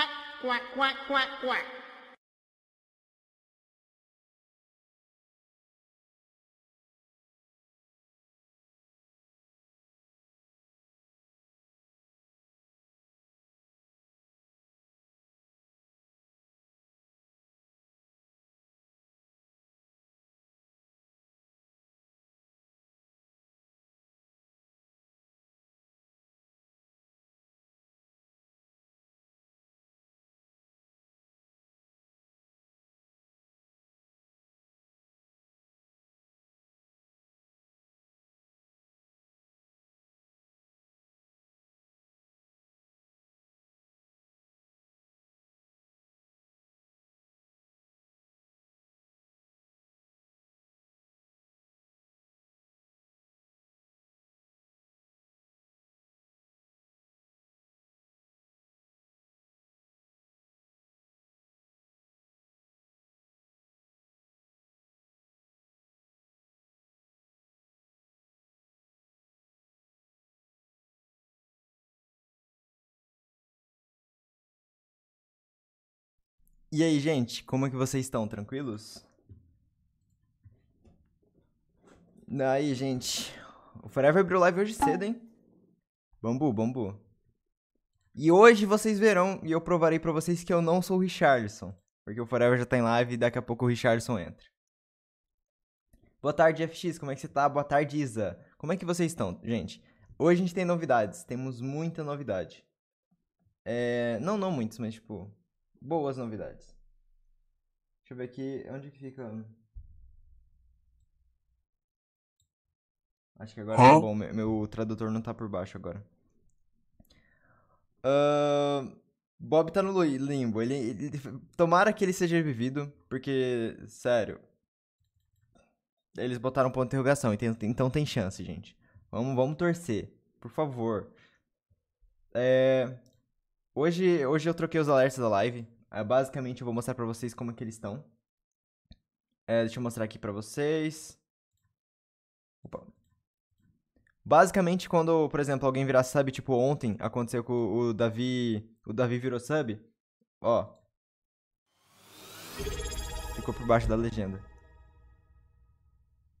quack quack quack quack quack E aí, gente, como é que vocês estão? Tranquilos? Aí, gente. O Forever abriu live hoje cedo, hein? Bambu, bambu. E hoje vocês verão, e eu provarei para vocês que eu não sou o Richardson. Porque o Forever já tá em live e daqui a pouco o Richardson entra. Boa tarde, FX, como é que você tá? Boa tarde, Isa. Como é que vocês estão, gente? Hoje a gente tem novidades, temos muita novidade. É... Não, não muitos, mas tipo, boas novidades. Deixa eu ver aqui, onde que fica... Acho que agora tá bom, meu, meu, tradutor não tá por baixo agora. Uh, Bob tá no limbo, ele, ele, tomara que ele seja revivido, porque, sério, eles botaram ponto de interrogação, então, então tem chance, gente. Vamos, vamos torcer, por favor. É, hoje, hoje eu troquei os alertas da live, basicamente, eu vou mostrar pra vocês como é que eles estão. É, deixa eu mostrar aqui pra vocês. Opa. Basicamente, quando, por exemplo, alguém virar sub, tipo ontem, aconteceu com o Davi. O Davi virou sub. Ó. Ficou por baixo da legenda.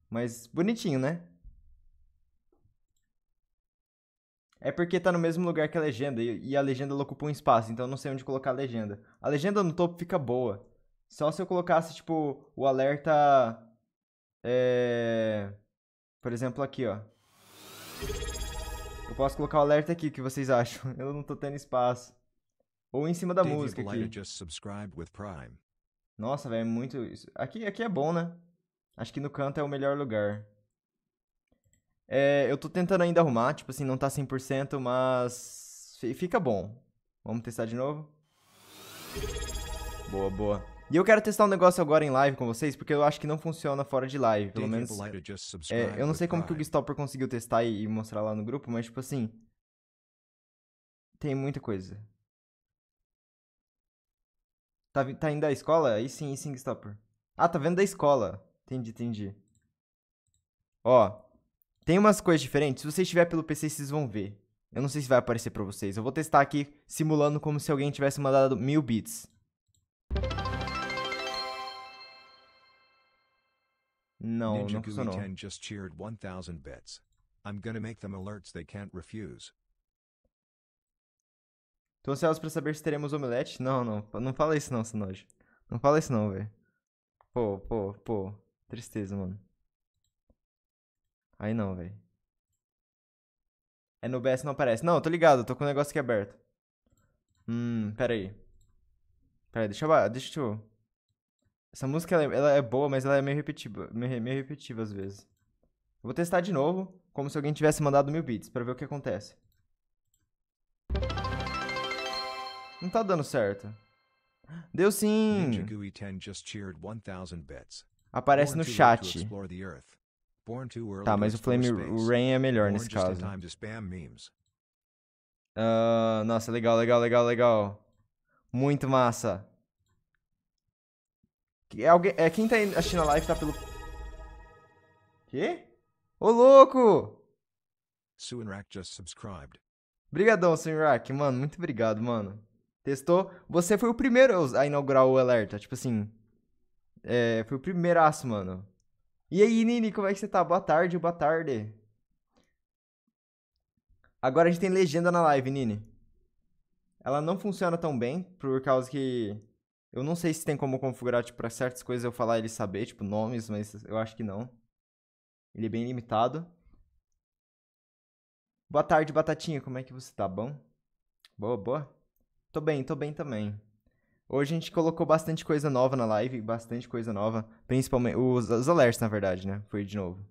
Mas bonitinho, né? é porque tá no mesmo lugar que a legenda e a legenda ocupa um espaço, então eu não sei onde colocar a legenda. A legenda no topo fica boa. Só se eu colocasse, tipo, o alerta. É. Por exemplo, aqui, ó. Eu posso colocar o alerta aqui, o que vocês acham? Eu não tô tendo espaço. Ou em cima da David música aqui. Nossa, velho, é muito. Aqui, aqui é bom, né? Acho que no canto é o melhor lugar. É, eu tô tentando ainda arrumar, tipo assim, não tá 100%, mas fica bom. Vamos testar de novo? Boa, boa. E eu quero testar um negócio agora em live com vocês, porque eu acho que não funciona fora de live, pelo menos. É, eu não sei como que o Gstopper conseguiu testar e, mostrar lá no grupo, mas tipo assim... Tem muita coisa. Tá, tá indo da escola? Aí sim, aí sim, Gstopper. Ah, tá vendo da escola. Entendi, entendi. Ó, tem umas coisas diferentes. Se você estiver pelo PC, vocês vão ver. Eu não sei se vai aparecer para vocês. Eu vou testar aqui, simulando como se alguém tivesse mandado mil bits. Não, Ninja não funcionou. just cheered 1000 bits. I'm gonna make them alerts they can't refuse. Tô ansioso pra saber se teremos omelete. Não, não. Não fala isso não, Sinoge. Não fala isso não, velho. Pô, pô, pô. Tristeza, mano. Aí não, velho. É no BS não aparece. Não, tô ligado, tô com o negócio aqui aberto. Hum, pera aí. Pera aí, deixa eu... Deixa eu... Essa música, ela, é, ela é boa, mas ela é meio repetitiva, meio, meio repetitiva às vezes. vou testar de novo, como se alguém tivesse mandado mil bits, pra ver o que acontece. Não tá dando certo. Deu sim! Aparece no chat. Tá, mas o Flame Rain é melhor nesse caso. Uh, nossa, legal, legal, legal, legal. Muito massa. É, alguém, é quem tá assistindo a live tá pelo. Quê? Ô, louco! Suinrak just subscribed. Obrigadão, Suinrak. Mano, muito obrigado, mano. Testou. Você foi o primeiro a inaugurar o alerta. Tipo assim. É, foi o primeiraço, mano. E aí, Nini, como é que você tá? Boa tarde, boa tarde. Agora a gente tem legenda na live, Nini. Ela não funciona tão bem, por causa que. Eu não sei se tem como configurar, tipo, pra certas coisas eu falar ele saber, tipo, nomes, mas eu acho que não. Ele é bem limitado. Boa tarde, Batatinha. Como é que você tá? Bom? Boa, boa? Tô bem, tô bem também. Hoje a gente colocou bastante coisa nova na live, bastante coisa nova, principalmente os, os na verdade, né? Foi de novo.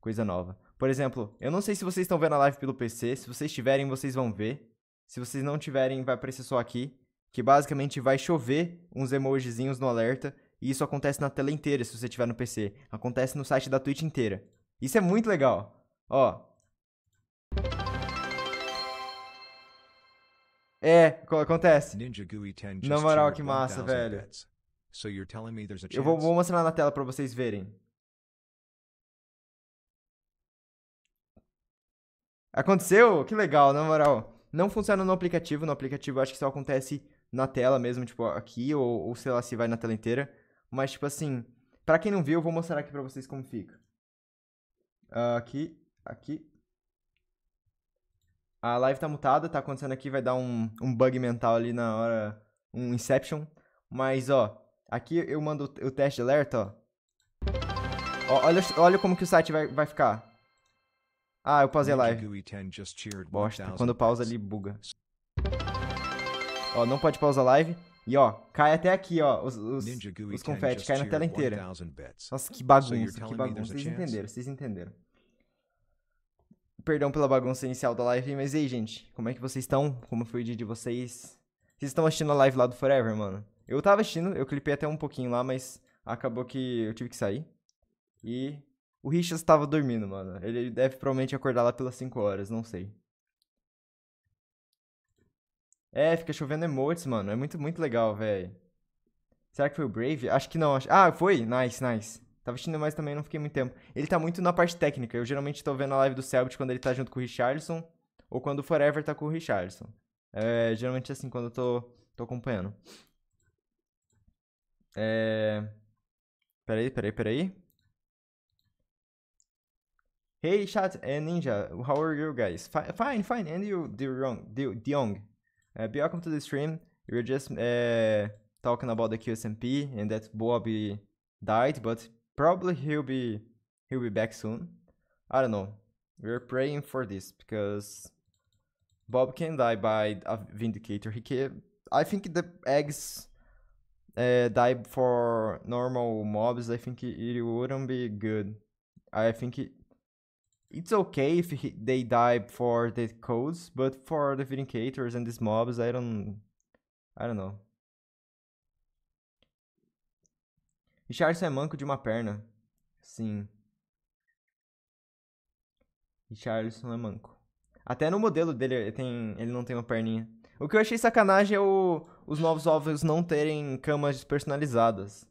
Coisa nova. Por exemplo, eu não sei se vocês estão vendo a live pelo PC, se vocês tiverem, vocês vão ver. Se vocês não tiverem, vai aparecer só aqui, que basicamente vai chover uns emojizinhos no alerta, e isso acontece na tela inteira se você tiver no PC. Acontece no site da Twitch inteira. Isso é muito legal. Ó, É, acontece. Na moral, que massa, velho. Eu vou, vou mostrar na tela pra vocês verem. Aconteceu? Que legal, na moral. Não funciona no aplicativo, no aplicativo acho que só acontece na tela mesmo, tipo, aqui, ou, ou sei lá se vai na tela inteira. Mas, tipo assim, pra quem não viu, eu vou mostrar aqui pra vocês como fica. Uh, aqui, aqui, a live tá mutada, tá acontecendo aqui, vai dar um, um bug mental ali na hora, um inception. Mas, ó, aqui eu mando o teste de alerta, ó. ó. olha, olha como que o site vai, vai ficar. Ah, eu pausei a live. Bosta, quando pausa ali, buga. Ó, não pode pausar a live. E ó, cai até aqui, ó, os, os, os confetes, cai na tela inteira. Nossa, que bagunça, que bagunça. Vocês entenderam, vocês entenderam. Perdão pela bagunça inicial da live, mas ei, gente, como é que vocês estão? Como foi o dia de vocês? Vocês estão assistindo a live lá do Forever, mano? Eu tava assistindo, eu clipei até um pouquinho lá, mas acabou que eu tive que sair. E o Richas tava dormindo, mano. Ele deve provavelmente acordar lá pelas 5 horas, não sei. É, fica chovendo emotes, mano. É muito, muito legal, velho. Será que foi o Brave? Acho que não. Acho... Ah, foi? Nice, nice. Tava tá assistindo, mas também não fiquei muito tempo. Ele tá muito na parte técnica. Eu geralmente tô vendo a live do Selbit quando ele tá junto com o Richardson ou quando o Forever tá com o Richardson. É, geralmente é assim, quando eu tô, tô acompanhando. É... Peraí, peraí, peraí. Hey, chat and é ninja, how are you guys? Fine, fine, and you, Deong. Deong. Uh, é, welcome to the stream. We were just uh, talking about the QSMP and that Bob died, but probably he'll be he'll be back soon. I don't know. We're praying for this because Bob can die by a vindicator. He can. I think the eggs uh, die for normal mobs. I think it, it wouldn't be good. I think it, it's okay if he, they die for the codes, but for the vindicators and these mobs, I don't, I don't know. Richardson é manco de uma perna. Sim. Richardson é manco. Até no modelo dele ele, tem, ele não tem uma perninha. O que eu achei sacanagem é o, os novos ovos não terem camas personalizadas.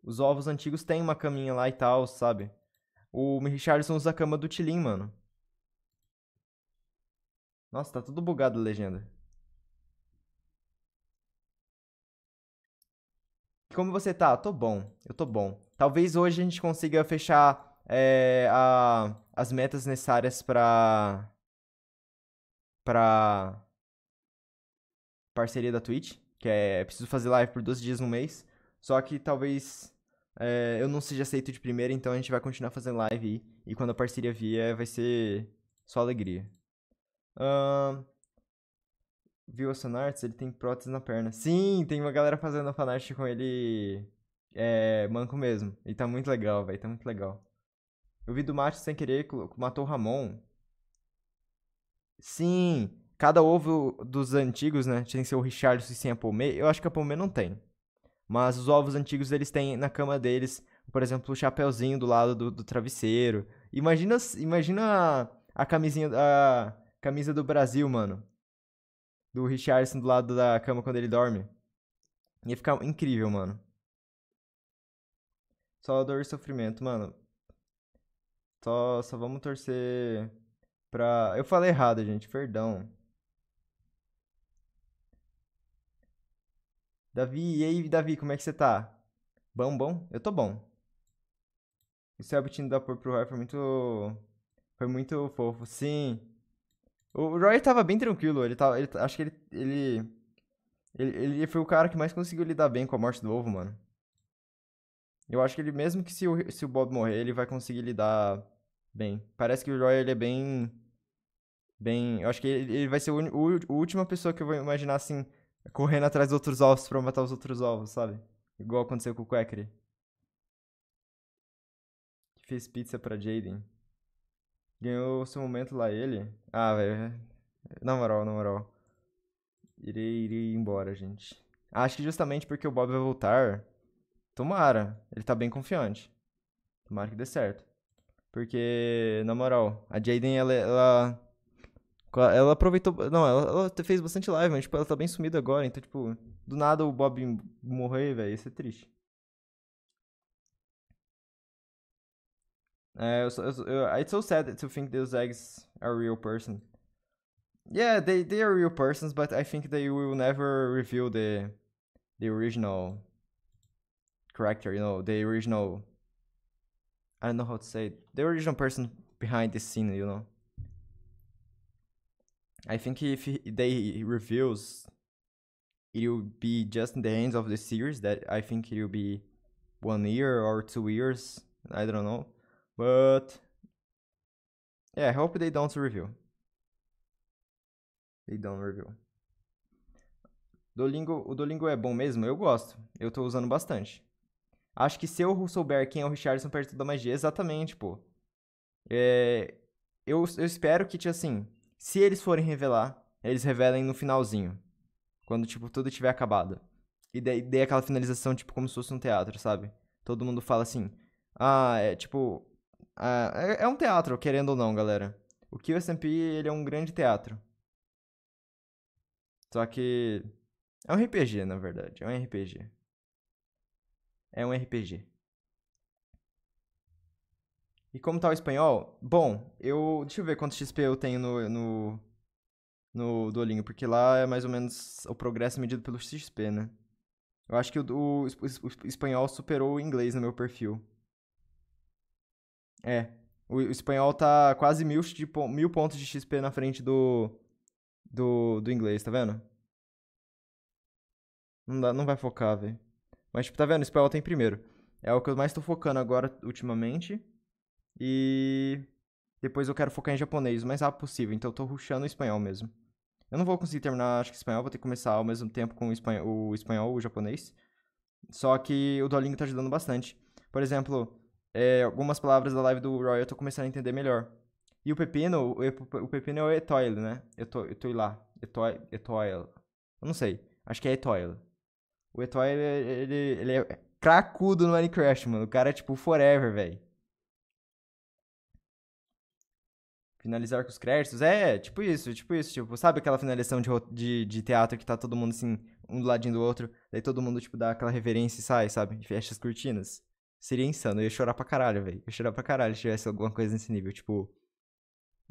Os ovos antigos têm uma caminha lá e tal, sabe? O Richardson usa a cama do Tilin, mano. Nossa, tá tudo bugado a legenda. como você tá? Tô bom, eu tô bom. Talvez hoje a gente consiga fechar é, a, as metas necessárias pra. pra. parceria da Twitch, que é preciso fazer live por 12 dias no mês. Só que talvez é, eu não seja aceito de primeira, então a gente vai continuar fazendo live aí. E quando a parceria vier, vai ser só alegria. Ahn. Uh viu a fanarts, ele tem prótese na perna. Sim, tem uma galera fazendo a fanart com ele é, manco mesmo. E tá muito legal, velho, tá muito legal. Eu vi do Mate sem querer, matou o Ramon. Sim, cada ovo dos antigos, né, tem seu Richardson sem a Palmeiras. Eu acho que a Palmeiras não tem. Mas os ovos antigos, eles têm na cama deles, por exemplo, o chapéuzinho do lado do, do travesseiro. Imagina, imagina a, a camisinha, a camisa do Brasil, mano do Richardson do lado da cama quando ele dorme. Ia ficar incrível, mano. Só dor e sofrimento, mano. Só, só vamos torcer pra. Eu falei errado, gente, perdão. Davi, e aí, Davi, como é que você tá? Bom, bom? Eu tô bom. O Selbit indo dar por pro Roy foi muito. Foi muito fofo. Sim. O Roy tava bem tranquilo, ele tava. Ele, acho que ele, ele, ele. Ele foi o cara que mais conseguiu lidar bem com a morte do ovo, mano. Eu acho que ele, mesmo que se o, se o Bob morrer, ele vai conseguir lidar bem. Parece que o Roy, ele é bem. Bem. Eu acho que ele, ele vai ser o, a última pessoa que eu vou imaginar, assim, correndo atrás dos outros ovos pra matar os outros ovos, sabe? Igual aconteceu com o Quackery. Que fez pizza pra Jaden. Ganhou seu momento lá ele. Ah, velho. É, é, na moral, na moral. Irei, irei embora, gente. Acho que justamente porque o Bob vai voltar. Tomara. Ele tá bem confiante. Tomara que dê certo. Porque, na moral, a Jaden, ela, ela. Ela, aproveitou. Não, ela, ela fez bastante live, mas tipo, ela tá bem sumida agora. Então, tipo, do nada o Bob morrer, velho, isso é triste. Uh, it's so sad to think those eggs are real person. Yeah, they they are real persons, but I think they will never reveal the the original character. You know, the original. I don't know how to say it. The original person behind the scene. You know. I think if he, they reveals, it will be just in the hands of the series. That I think it will be one year or two years. I don't know But yeah, I hope they don't review. They don't review. Duolingo, o Dolingo é bom mesmo? Eu gosto. Eu tô usando bastante. Acho que se eu souber quem é o Richardson perto da magia, exatamente, pô. É, eu, eu espero que, tipo assim, se eles forem revelar, eles revelem no finalzinho. Quando, tipo, tudo tiver acabado. E dê aquela finalização, tipo, como se fosse um teatro, sabe? Todo mundo fala assim. Ah, é tipo, ah, é, é um teatro, querendo ou não, galera. O QSMP, ele é um grande teatro. Só que é um RPG, na verdade. É um RPG. É um RPG. E como tá o espanhol? Bom, eu. Deixa eu ver quanto XP eu tenho no. no, no Duolingo, porque lá é mais ou menos o progresso medido pelo XP, né? Eu acho que o, o, o espanhol superou o inglês no meu perfil. É. O, o espanhol tá quase mil, de, tipo, mil pontos de XP na frente do, do, do inglês, tá vendo? Não, dá, não vai focar, velho. Mas, tipo, tá vendo? O espanhol tem primeiro. É o que eu mais tô focando agora, ultimamente. E depois eu quero focar em japonês o mais rápido possível. Então eu tô ruxando o espanhol mesmo. Eu não vou conseguir terminar, acho que espanhol, vou ter que começar ao mesmo tempo com o espanhol, o espanhol, o japonês. Só que o Duolingo tá ajudando bastante. Por exemplo, é, algumas palavras da live do Roy eu tô começando a entender melhor. E o pepino, o, pepino é o etoil, né? Eu tô, eu tô lá. Etoil, Eu não sei. Acho que é etoil. O etoil, é, ele, ele é cracudo no Minecraft, mano. O cara é tipo forever, velho. Finalizar com os créditos. É, tipo isso, tipo isso. Tipo, sabe aquela finalização de, de, de teatro que tá todo mundo assim, um do ladinho do outro, daí todo mundo, tipo, dá aquela reverência e sai, sabe? fecha as cortinas seria insano. Eu ia chorar pra caralho, velho. Eu ia chorar pra caralho se tivesse alguma coisa nesse nível. Tipo.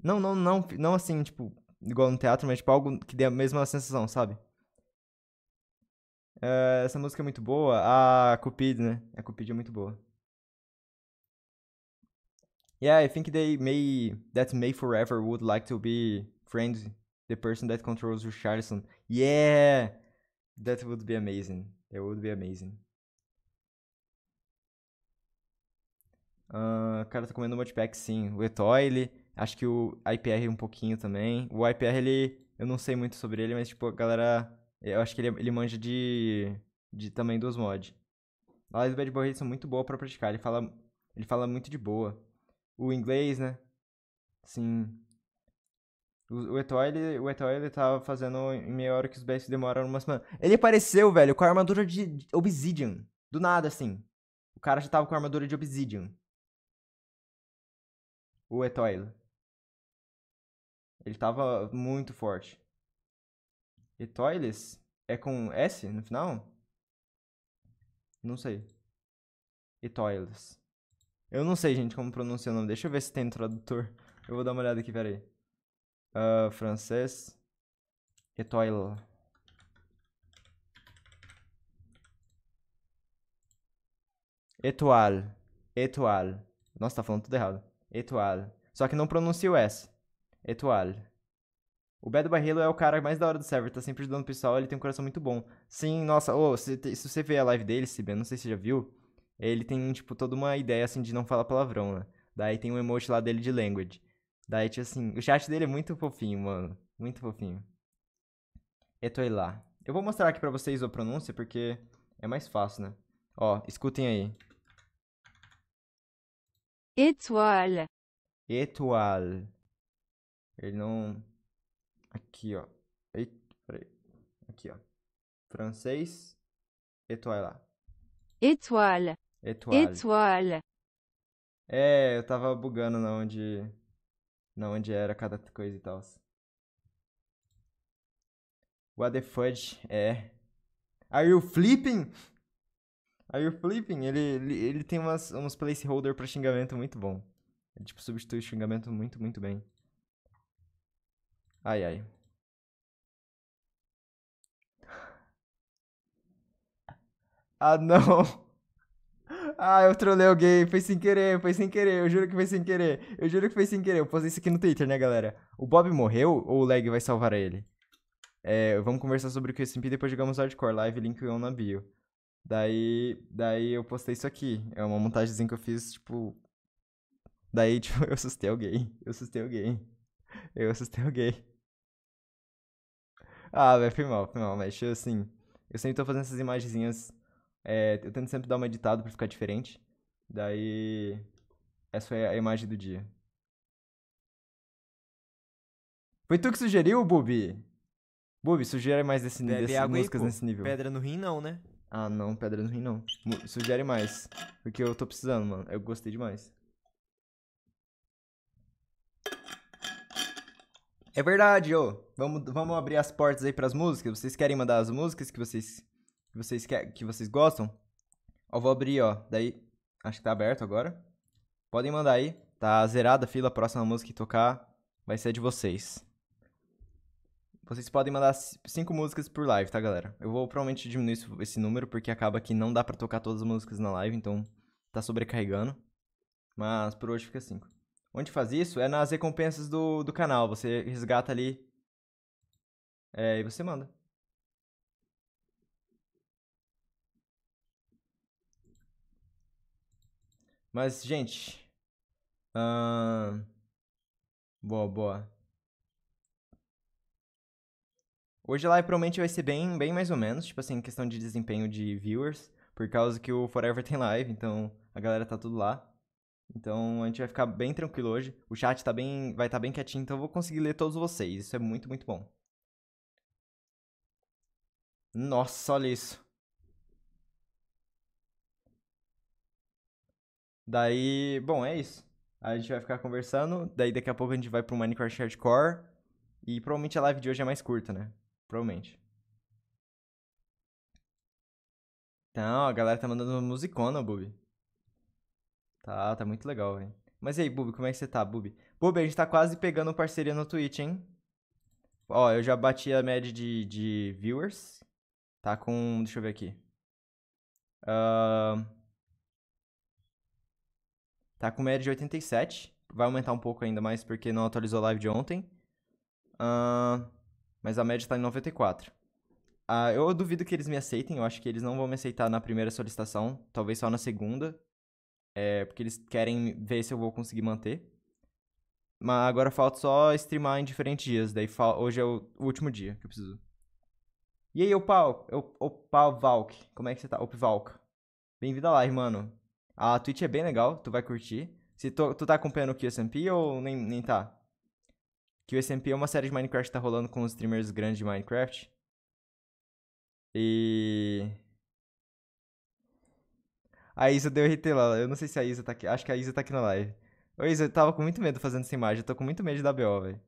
Não, não, não. Não assim, tipo, igual no teatro, mas tipo algo que dê a mesma sensação, sabe? Eh, essa música é muito boa. A Cupid, né? A Cupid é muito boa. Yeah, I think they may. That may forever would like to be friends. The person that controls Richardson. Yeah! That would be amazing. It would be amazing. Uh, cara, tá comendo modpack sim. O Etoile, acho que o IPR um pouquinho também. O IPR, ele. Eu não sei muito sobre ele, mas, tipo, a galera. Eu acho que ele, ele manja de. de também dos mods. Lá do Bad Boy são muito boa pra praticar. Ele fala, ele fala muito de boa. O inglês, né? Sim. O, Etoile, o Etoile ele tá tava fazendo em meia hora que os BS demoram umas semana. Ele apareceu, velho, com a armadura de Obsidian. Do nada, assim. O cara já tava com a armadura de Obsidian o Etoile. Ele tava muito forte. Etoiles é com S no final? Não sei. Etoiles. Eu não sei, gente, como pronuncia o nome. Deixa eu ver se tem tradutor. Eu vou dar uma olhada aqui, peraí. Uh, francês. Etoile. Etoile. Etoile. Nossa, tá falando tudo errado. Etoile. Só que não pronuncia o S. Etoile. O Beto Barrilo é o cara mais da hora do server, tá sempre ajudando o pessoal, ele tem um coração muito bom. Sim, nossa, oh, se, se você vê a live dele, se bem, não sei se você já viu, ele tem, tipo, toda uma ideia, assim, de não falar palavrão, né? Daí tem um emote lá dele de language. Daí, tipo assim, o chat dele é muito fofinho, mano. Muito fofinho. Etoile Eu vou mostrar aqui pra vocês a pronúncia, porque é mais fácil, né? Ó, escutem aí. Étoile. Étoile. Ele não. Aqui, ó. Eita, peraí. Aqui, ó. Francês. Étoile. Étoile. Étoile. Étoile. É, eu tava bugando na onde. Na onde era cada coisa e tal. What the fudge? É. Are you flipping? Aí o Flipping, ele, ele, ele tem umas, uns placeholder pra xingamento muito bom. Ele, tipo, substitui o xingamento muito, muito bem. Ai, ai. Ah, não. Ah, eu trolei alguém. Foi sem querer, foi sem querer. Eu juro que foi sem querer. Eu juro que foi sem querer. Eu postei isso aqui no Twitter, né, galera? O Bob morreu ou o Leg vai salvar ele? É, vamos conversar sobre o QSMP depois jogamos Hardcore Live. Link on na bio. Daí, daí eu postei isso aqui. É uma montagemzinha que eu fiz, tipo. Daí, tipo, eu assustei alguém. Eu assustei alguém. Eu assustei alguém. Ah, velho, foi mal, foi mal. Mas, assim, eu sempre tô fazendo essas imagenzinhas. É, eu tento sempre dar uma editada pra ficar diferente. Daí, essa foi a imagem do dia. Foi tu que sugeriu, Bubi? Bubi, sugere mais desse, Bebe músicas nesse nível. Pedra no rim, não, né? Ah, não, pedra no rim não. Sugere mais. Porque eu tô precisando, mano. Eu gostei demais. É verdade, ô. Vamos, vamos abrir as portas aí pras músicas. Vocês querem mandar as músicas que vocês que vocês, que, que vocês gostam? Ó, vou abrir, ó. Daí, acho que tá aberto agora. Podem mandar aí. Tá zerada a fila. A próxima música que tocar vai ser de vocês. Vocês podem mandar cinco músicas por live, tá, galera? Eu vou provavelmente diminuir esse número, porque acaba que não dá para tocar todas as músicas na live, então tá sobrecarregando. Mas por hoje fica cinco. Onde faz isso é nas recompensas do, do canal. Você resgata ali é, e você manda. Mas, gente. Uh... Boa, boa. Hoje lá provavelmente vai ser bem, bem mais ou menos, tipo assim, questão de desempenho de viewers, por causa que o Forever tem live, então a galera tá tudo lá. Então a gente vai ficar bem tranquilo hoje. O chat tá bem, vai estar tá bem quietinho, então eu vou conseguir ler todos vocês. Isso é muito, muito bom. Nossa, olha isso. Daí, bom, é isso. A gente vai ficar conversando, daí daqui a pouco a gente vai pro Minecraft Hardcore. E provavelmente a live de hoje é mais curta, né? Provavelmente. Então, a galera tá mandando uma musicona, Bubi. Tá, tá muito legal, velho. Mas e aí, Bubi, como é que você tá, Bubi? Bubi, a gente tá quase pegando parceria no Twitch, hein? Ó, eu já bati a média de, de viewers. Tá com. Deixa eu ver aqui. Uh, tá com média de 87. Vai aumentar um pouco ainda mais porque não atualizou a live de ontem. Uh, mas a média está em 94. Ah, eu duvido que eles me aceitem, eu acho que eles não vão me aceitar na primeira solicitação, talvez só na segunda, é, porque eles querem ver se eu vou conseguir manter. Mas agora falta só streamar em diferentes dias, daí hoje é o último dia que eu preciso. E aí, Opal, Opal Valk, como é que você tá? Opvalk. Bem-vindo à live, mano. A Twitch é bem legal, tu vai curtir. Se tu, tu tá acompanhando o QSMP ou nem, nem tá? que o SMP é uma série de Minecraft que tá rolando com os streamers grandes de Minecraft. E. A Isa deu RT lá. Eu não sei se a Isa tá aqui. Acho que a Isa tá aqui na live. Ô, Isa, eu tava com muito medo fazendo essa imagem. Eu tô com muito medo da BO, velho.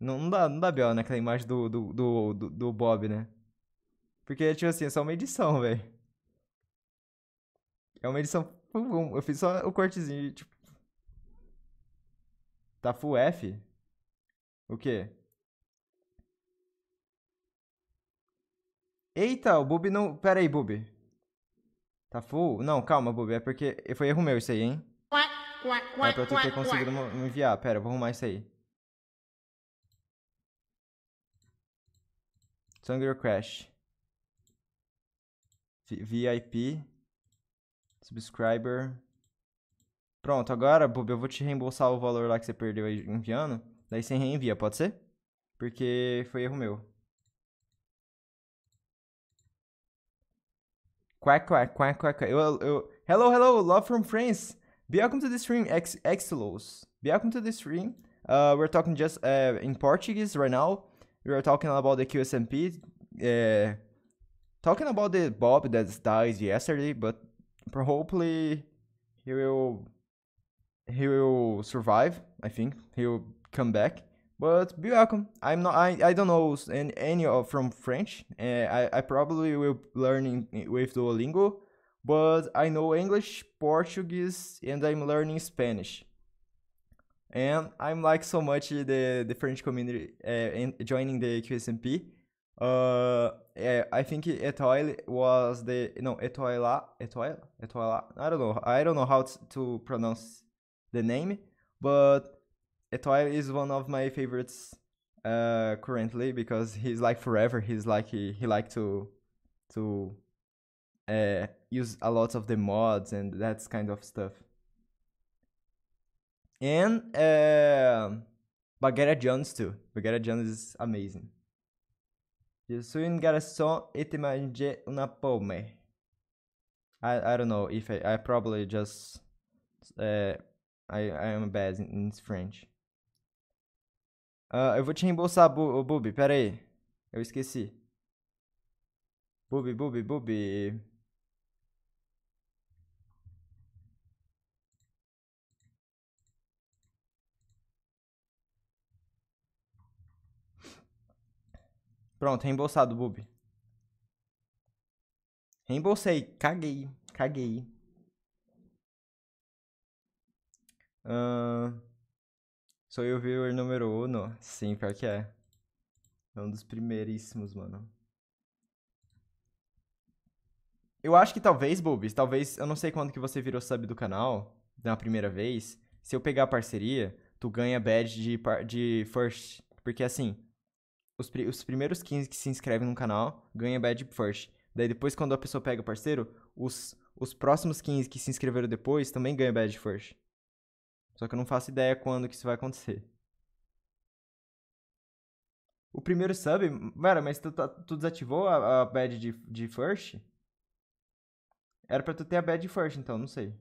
Não, não, dá, não dá BO naquela né? imagem do, do, do, do, do Bob, né? Porque, tipo assim, é só uma edição, velho. É uma edição. Eu fiz só o cortezinho, tipo, Tá full F? O quê? Eita, o Bub não... Pera aí, Bub. Tá full? Não, calma, Bub. É porque foi erro meu isso aí, hein? É pra tu ter conseguido me enviar. Pera, eu vou arrumar isso aí. Sangre Crash. VIP. Subscriber. Pronto, agora, Bob, eu vou te reembolsar o valor lá que você perdeu aí enviando. Daí você reenvia, pode ser? Porque foi erro meu. Quack, quack, quack, quack. Eu, eu... Hello, hello, love from France. Welcome to the stream, ex Excelos. Welcome to the stream. Uh, we're talking just uh, in Portuguese right now. we are talking about the QSMP. Uh, talking about the Bob that died yesterday, but hopefully he will he will survive. I think he'll come back. But be welcome. I'm not. I, I don't know any, any of from French. Uh, I I probably will learn in, with Duolingo, but I know English, Portuguese, and I'm learning Spanish. And I'm like so much the the French community uh, in joining the QSMP. Uh, eh, I think Etoile was the no Etoila Etoile Etoile. I don't know. I don't know how to pronounce the name, but Etoile is one of my favorites uh, currently because he's like forever. He's like he, he like to to uh, use a lot of the mods and that kind of stuff. And uh, um, Bagheera Jones too. Bagheera Jones is amazing. Eu sou um a e te mangé uma palma. I, I don't know if I, I probably just uh, I, I am bad in French. Uh, eu vou te reembolsar, Bu Bubi, pera aí. Eu esqueci. Bubi, Bubi, Bubi. Pronto, reembolsado, Bubi. Reembolsei. Caguei. Caguei. Uh, sou eu viewer número 1. Sim, pior que é. É um dos primeiríssimos, mano. Eu acho que talvez, Bubis, talvez, eu não sei quando que você virou sub do canal, na primeira vez, se eu pegar a parceria, tu ganha badge de, de first, porque assim, os, pri os primeiros 15 que se inscrevem no canal ganha badge first. Daí depois quando a pessoa pega o parceiro, os, os próximos 15 que se inscreveram depois também ganham badge first. Só que eu não faço ideia quando que isso vai acontecer. O primeiro sub. Mano, mas tu, tá, tu desativou a, a bad de, de first? Era pra tu ter a bad de first, então, não sei.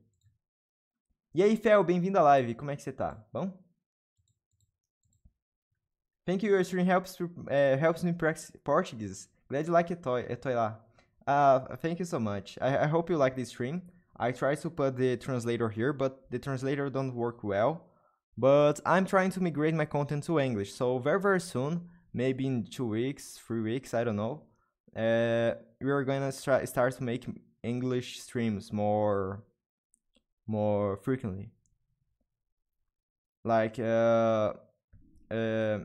E aí, Fel, bem-vindo à live. Como é que você tá? Bom? Thank you, your stream helps, uh, helps me practice Portuguese. Glad you like it, toy, a eh, toy lá. Uh, thank you so much. I, I hope you like this stream. I tried to put the translator here, but the translator don't work well. But I'm trying to migrate my content to English, so very very soon, maybe in two weeks, three weeks, I don't know, uh, we are gonna start to make English streams more, more frequently. Like, uh, uh,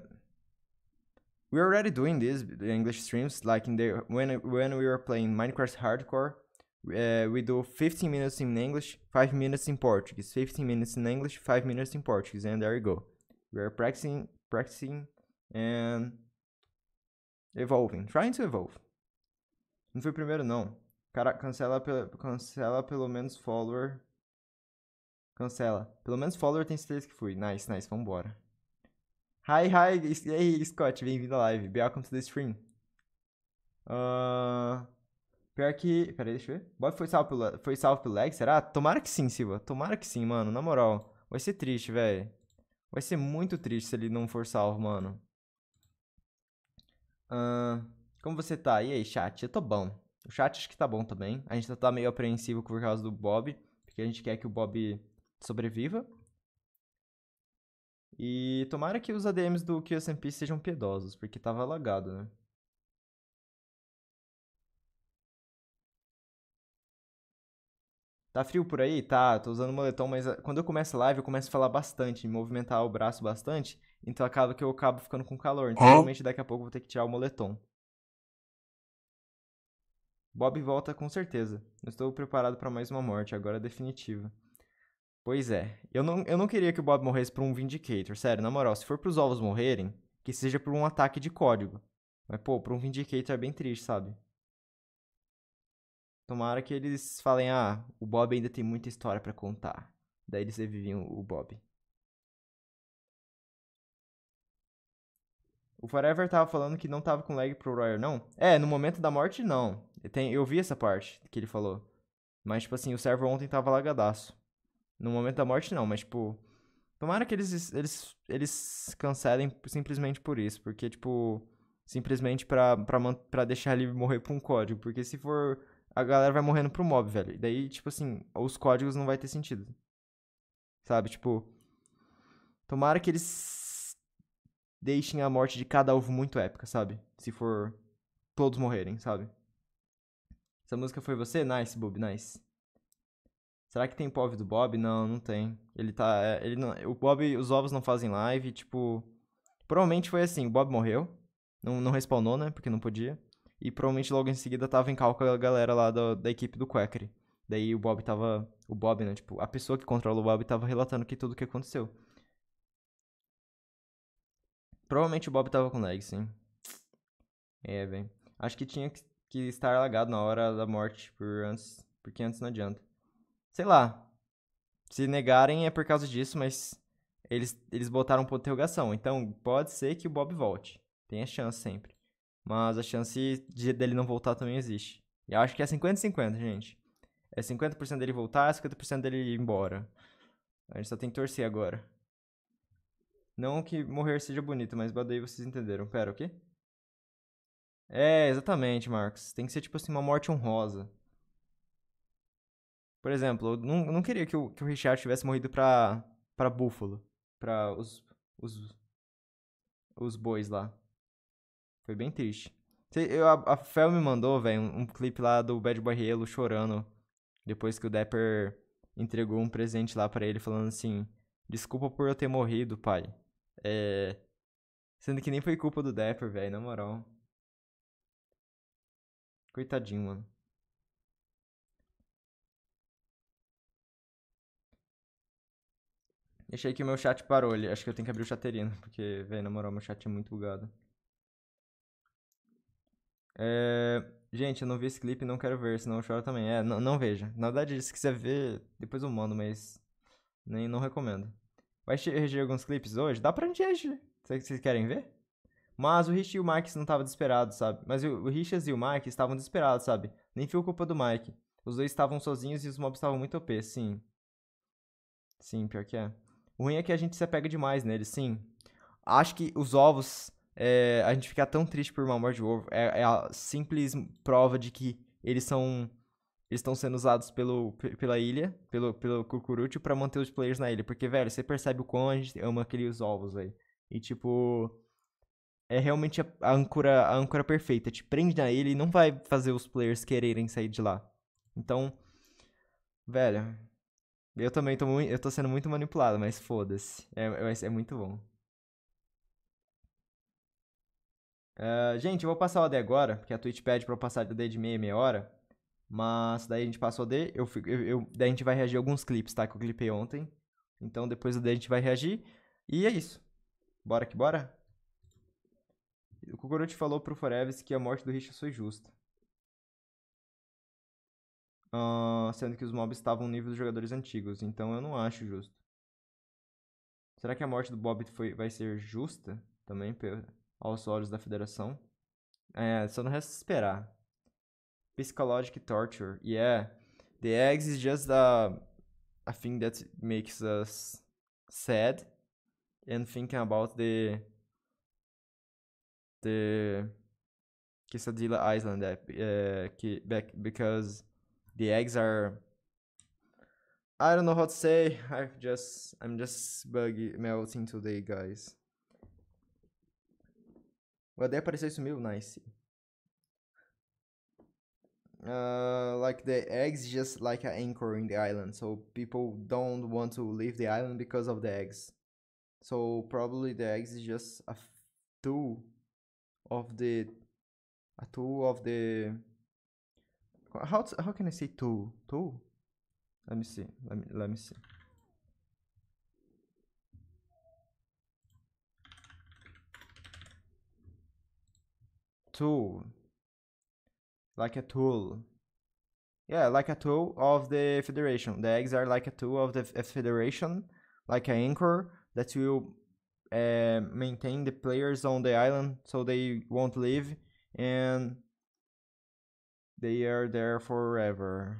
we're already doing this the English streams, like in the when when we were playing Minecraft Hardcore uh, we do 15 minutes in English, 5 minutes in Portuguese. 15 minutes in English, 5 minutes in Portuguese. And there you go. We are practicing, practicing and evolving. Trying to evolve. Não foi o primeiro, não. Cara, cancela, cancela pelo menos follower. Cancela. Pelo menos follower tem certeza que fui. Nice, nice. Vambora. Hi, hi. E aí, Scott. Bem-vindo à live. Welcome to the stream. Uh... Pior que. Pera aí, deixa eu ver. Bob foi salvo, pelo... foi salvo pelo lag, será? Tomara que sim, Silva. Tomara que sim, mano. Na moral. Vai ser triste, velho. Vai ser muito triste se ele não for salvo, mano. Uh, como você tá? E aí, chat? Eu tô bom. O chat acho que tá bom também. A gente tá, tá meio apreensivo por causa do Bob. Porque a gente quer que o Bob sobreviva. E tomara que os ADMs do QSMP sejam piedosos, porque tava lagado, né? Tá frio por aí? Tá, tô usando moletom, mas ah, quando eu começo a live, eu começo a falar bastante, movimentar o braço bastante, então acaba que eu acabo ficando com calor. Então, realmente, daqui a pouco eu vou ter que tirar o moletom. Bob volta com certeza. Não estou preparado para mais uma morte, agora definitiva. Pois é. Eu não, eu não queria que o Bob morresse por um Vindicator, sério, na moral. Se for pros ovos morrerem, que seja por um ataque de código. Mas, pô, por um Vindicator é bem triste, sabe? Tomara que eles falem, ah, o Bob ainda tem muita história para contar. Daí eles reviviam o Bob. O Forever tava falando que não tava com lag pro Royer, não? É, no momento da morte, não. Eu, tenho, eu vi essa parte que ele falou. Mas, tipo assim, o server ontem tava lagadaço. No momento da morte, não, mas, tipo... Tomara que eles, eles, eles cancelem simplesmente por isso. Porque, tipo... Simplesmente pra, pra, pra deixar ele morrer pra um código. Porque se for a galera vai morrendo pro mob, velho. E daí, tipo assim, os códigos não vai ter sentido. Sabe, tipo. Tomara que eles deixem a morte de cada ovo muito épica, sabe? Se for todos morrerem, sabe? Essa música foi você? Nice, Bob, nice. Será que tem POV do Bob? Não, não tem. Ele tá. É, ele não, o Bob, os ovos não fazem live, tipo. Provavelmente foi assim, o Bob morreu. Não, não respawnou, né? Porque não podia. E provavelmente logo em seguida tava em cal a galera lá do, da equipe do Quackery. Daí o Bob tava. O Bob, né? Tipo, a pessoa que controla o Bob tava relatando que tudo o que aconteceu. Provavelmente o Bob tava com lag, sim. É, velho. Acho que tinha que, que estar lagado na hora da morte, por antes, porque antes não adianta. Sei lá. Se negarem é por causa disso, mas eles, eles botaram um ponto de interrogação. Então pode ser que o Bob volte. Tem a chance sempre. Mas a chance de, dele não voltar também existe. E acho que é 50-50, gente. É 50% dele voltar, 50% é dele ir embora. A gente só tem que torcer agora. Não que morrer seja bonito, mas daí vocês entenderam. Pera, o quê? É, exatamente, Marcos. Tem que ser, tipo assim, uma morte honrosa. Por exemplo, eu não, eu não queria que o, que o Richard tivesse morrido pra, pra búfalo. Pra os, os, os bois lá. Foi bem triste. Eu, a, a Fel me mandou, velho, um, um, clipe lá do Bad Boy Halo chorando. Depois que o Dapper entregou um presente lá para ele, falando assim: Desculpa por eu ter morrido, pai. É. Sendo que nem foi culpa do Dapper, velho, na moral. Coitadinho, mano. Deixei que o meu chat parou. Acho que eu tenho que abrir o chaterino, porque, velho, na moral, meu chat é muito bugado. É... Gente, eu não vi esse clipe e não quero ver, senão eu choro também. É, não, não veja. Na verdade, se quiser ver, depois eu mando, mas nem não recomendo. Vai reger alguns clipes hoje? Dá pra gente reger. Vocês querem ver? Mas o Rich e o Mike não estavam desesperados, sabe? Mas o, o Richas e o Mike estavam desesperados, sabe? Nem foi culpa do Mike. Os dois estavam sozinhos e os mobs estavam muito OP, sim. Sim, pior que é. O ruim é que a gente se apega demais neles, sim. Acho que os ovos é, a gente ficar tão triste por uma morte de ovo é, é a simples prova de que eles são eles estão sendo usados pelo, pela ilha, pelo, pelo Cucurucho, para manter os players na ilha. Porque, velho, você percebe o quão a gente ama aqueles ovos, aí E, tipo, é realmente a, a, âncora, a âncora perfeita. Te prende na ilha e não vai fazer os players quererem sair de lá. Então, velho, eu também tô, muito, eu tô sendo muito manipulado, mas foda-se. É, é, é muito bom. Uh, gente, eu vou passar o AD agora, porque a Twitch pede pra eu passar o AD de meia meia hora. Mas daí a gente passa o AD, eu, eu, eu, daí a gente vai reagir a alguns clipes, tá? Que eu clipei ontem. Então depois do AD a gente vai reagir. E é isso. Bora que bora? O Kukuruchi falou pro Forevis que a morte do Richard foi justa. Uh, sendo que os mobs estavam no nível dos jogadores antigos, então eu não acho justo. Será que a morte do Bob foi, vai ser justa também? aos olhos da federação. É, só não resta esperar. Psychologic torture. Yeah. The eggs is just a, uh, a thing that makes us sad and thinking about the the Quesadilla Island app, eh, because the eggs are I don't know how to say. I just I'm just buggy melting today, guys. Well, they apareceu sumiu? Nice. Uh, like the eggs just like an anchor in the island, so people don't want to leave the island because of the eggs. So probably the eggs is just a tool of the a tool of the how how can I say tool tool? Let me see. Let me let me see. tool like a tool yeah like a tool of the federation the eggs are like a tool of the federation like an anchor that will uh, maintain the players on the island so they won't leave and they are there forever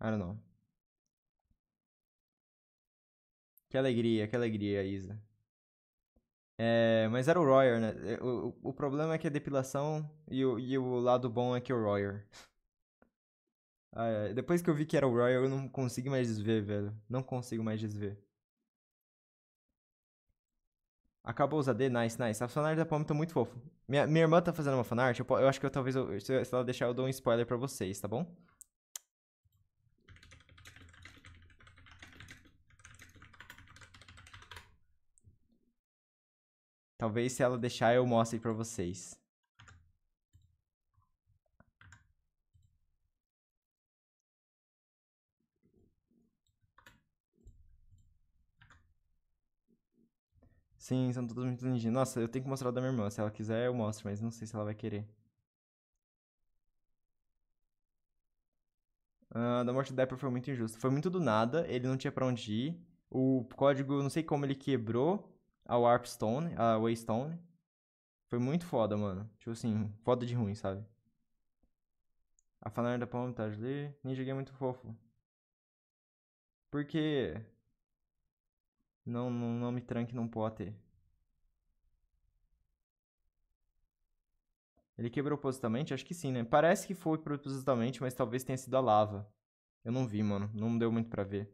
i don't know que alegria que alegria isa É, mas era o Royer, né? É, o, o problema é que a é depilação e o, e o lado bom é que é o Royer. ah, é. Depois que eu vi que era o Royer, eu não consigo mais desver, velho. Não consigo mais desver. Acabou os AD, nice, nice. A fanart da Palm tá muito fofo. Minha, minha irmã tá fazendo uma fanart, eu, eu acho que eu talvez, eu, se ela deixar, eu dou um spoiler pra vocês, tá bom? Talvez se ela deixar eu mostre para vocês. Sim, são todos muito lindinhos. Nossa, eu tenho que mostrar da minha irmã. Se ela quiser, eu mostro, mas não sei se ela vai querer. Uh, da morte do Dapper foi muito injusto. Foi muito do nada, ele não tinha pra onde ir. O código, não sei como, ele quebrou a Warpstone, a Waystone. Foi muito foda, mano. Tipo assim, foda de ruim, sabe? A fanar da Palma tá ali. Nem joguei muito fofo. Porque. Não, não, não me tranque, não pode. Ele quebrou propositalmente? Acho que sim, né? Parece que foi propositalmente, mas talvez tenha sido a lava. Eu não vi, mano. Não deu muito pra ver.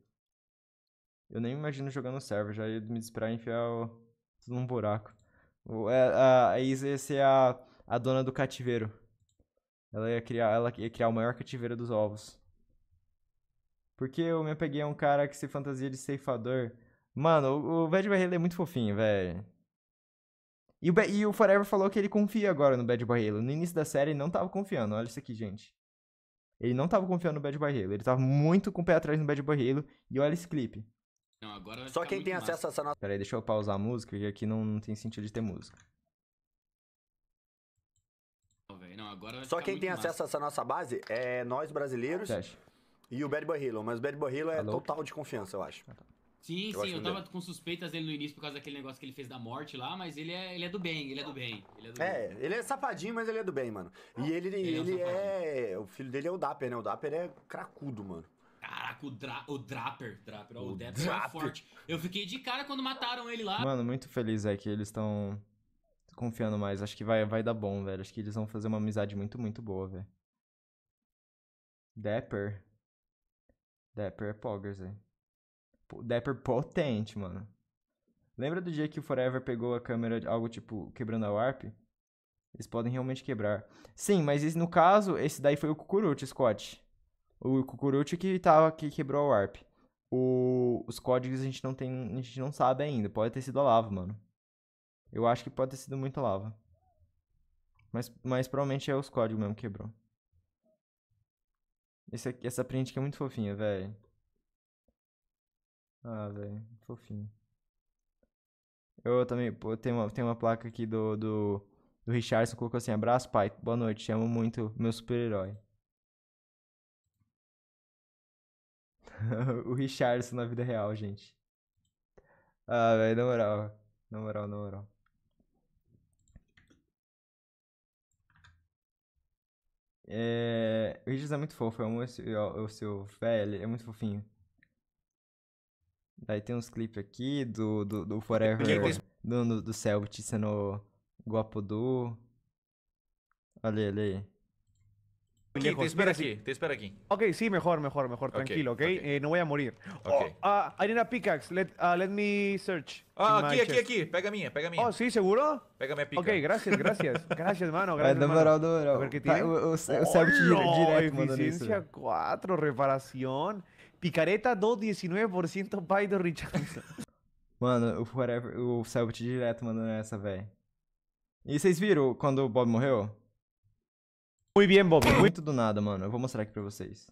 Eu nem imagino jogando server, já ia me desesperar e enfiar o... tudo num buraco. O, é, a, a Isa ia ser a, a dona do cativeiro. Ela ia criar, ela ia criar o maior cativeiro dos ovos. Porque eu me apeguei a um cara que se fantasia de ceifador. Mano, o Bad Boy Halo é muito fofinho, velho. E o, e o Forever falou que ele confia agora no Bad Boy Halo. No início da série ele não tava confiando, olha isso aqui, gente. Ele não tava confiando no Bad Boy Halo, ele tava muito com o pé atrás no Bad Boy Halo. E olha esse clipe. Não, agora Só quem tem massa. acesso a essa nossa. Peraí, deixa eu pausar a música, porque aqui não, não tem sentido de ter música. Não, Só quem tem massa. acesso a essa nossa base é nós brasileiros Teste. e o Bad Boy Mas o Bad Boy é Alô? total de confiança, eu acho. Ah, tá. Sim, eu sim, eu tava dele. com suspeitas dele no início por causa daquele negócio que ele fez da morte lá, mas ele é, ele é do bem, ele é do bem. Ele é, do é bem. ele é sapadinho, mas ele é do bem, mano. E ele, ele, ele é, um é, O filho dele é o Dapper, né? O Dapper é cracudo, mano. Caraca, o, dra o Draper, Draper, ó, o, o Draper, é Draper é forte. Eu fiquei de cara quando mataram ele lá. Mano, muito feliz é que eles estão confiando mais. Acho que vai, vai dar bom, velho. Acho que eles vão fazer uma amizade muito, muito boa, velho. Depper, Depper é Poggers, velho. Dapper potente, mano. Lembra do dia que o Forever pegou a câmera de algo tipo quebrando a Warp? Eles podem realmente quebrar. Sim, mas esse, no caso, esse daí foi o Kukurut, Scott. O Kukuruchi que, tava, que quebrou o Warp. O, os códigos a gente não tem. A gente não sabe ainda. Pode ter sido a lava, mano. Eu acho que pode ter sido muita lava. Mas, mas provavelmente é os códigos mesmo que quebrou. Esse aqui, essa print aqui é muito fofinha, velho. Ah, velho. Fofinho. Eu também. Pô, tem, uma, tem uma placa aqui do, do, do Richardson colocou assim: abraço, pai. Boa noite. Te amo muito, meu super-herói. o Richardson na vida real, gente. Ah, velho, na moral. Na moral, na moral. É... O Richardson é muito fofo, é o seu, o seu velho, é muito fofinho. Daí tem uns clipes aqui do, do, do Forever, do, do, do Selbit sendo Guapudu. Olha ele aí. Aquí, te espera aquí, te espera aquí. Ok, sí, mejor, mejor, mejor, tranquilo, ok? okay. Eh, no voy a morir. Okay. Oh, uh, ah, I need a pickaxe, let, uh, let me search. Ah, aquí, aquí, aquí, pega mía, pega mía. Oh, ¿sí? ¿Seguro? Pégame pickaxe. Ok, gracias, gracias. gracias, mano, gracias, Na moral, na moral. A ver qué tiene. O, oh, direto Eficiencia 4, reparación. Picareta 2, 19% pai do Richardson. Mano, o, forever, o Selbit direto mandando essa, velho. E vocês viram quando o Bob morreu? Muito bem, Bob. Muito do nada, mano. Eu vou mostrar aqui pra vocês.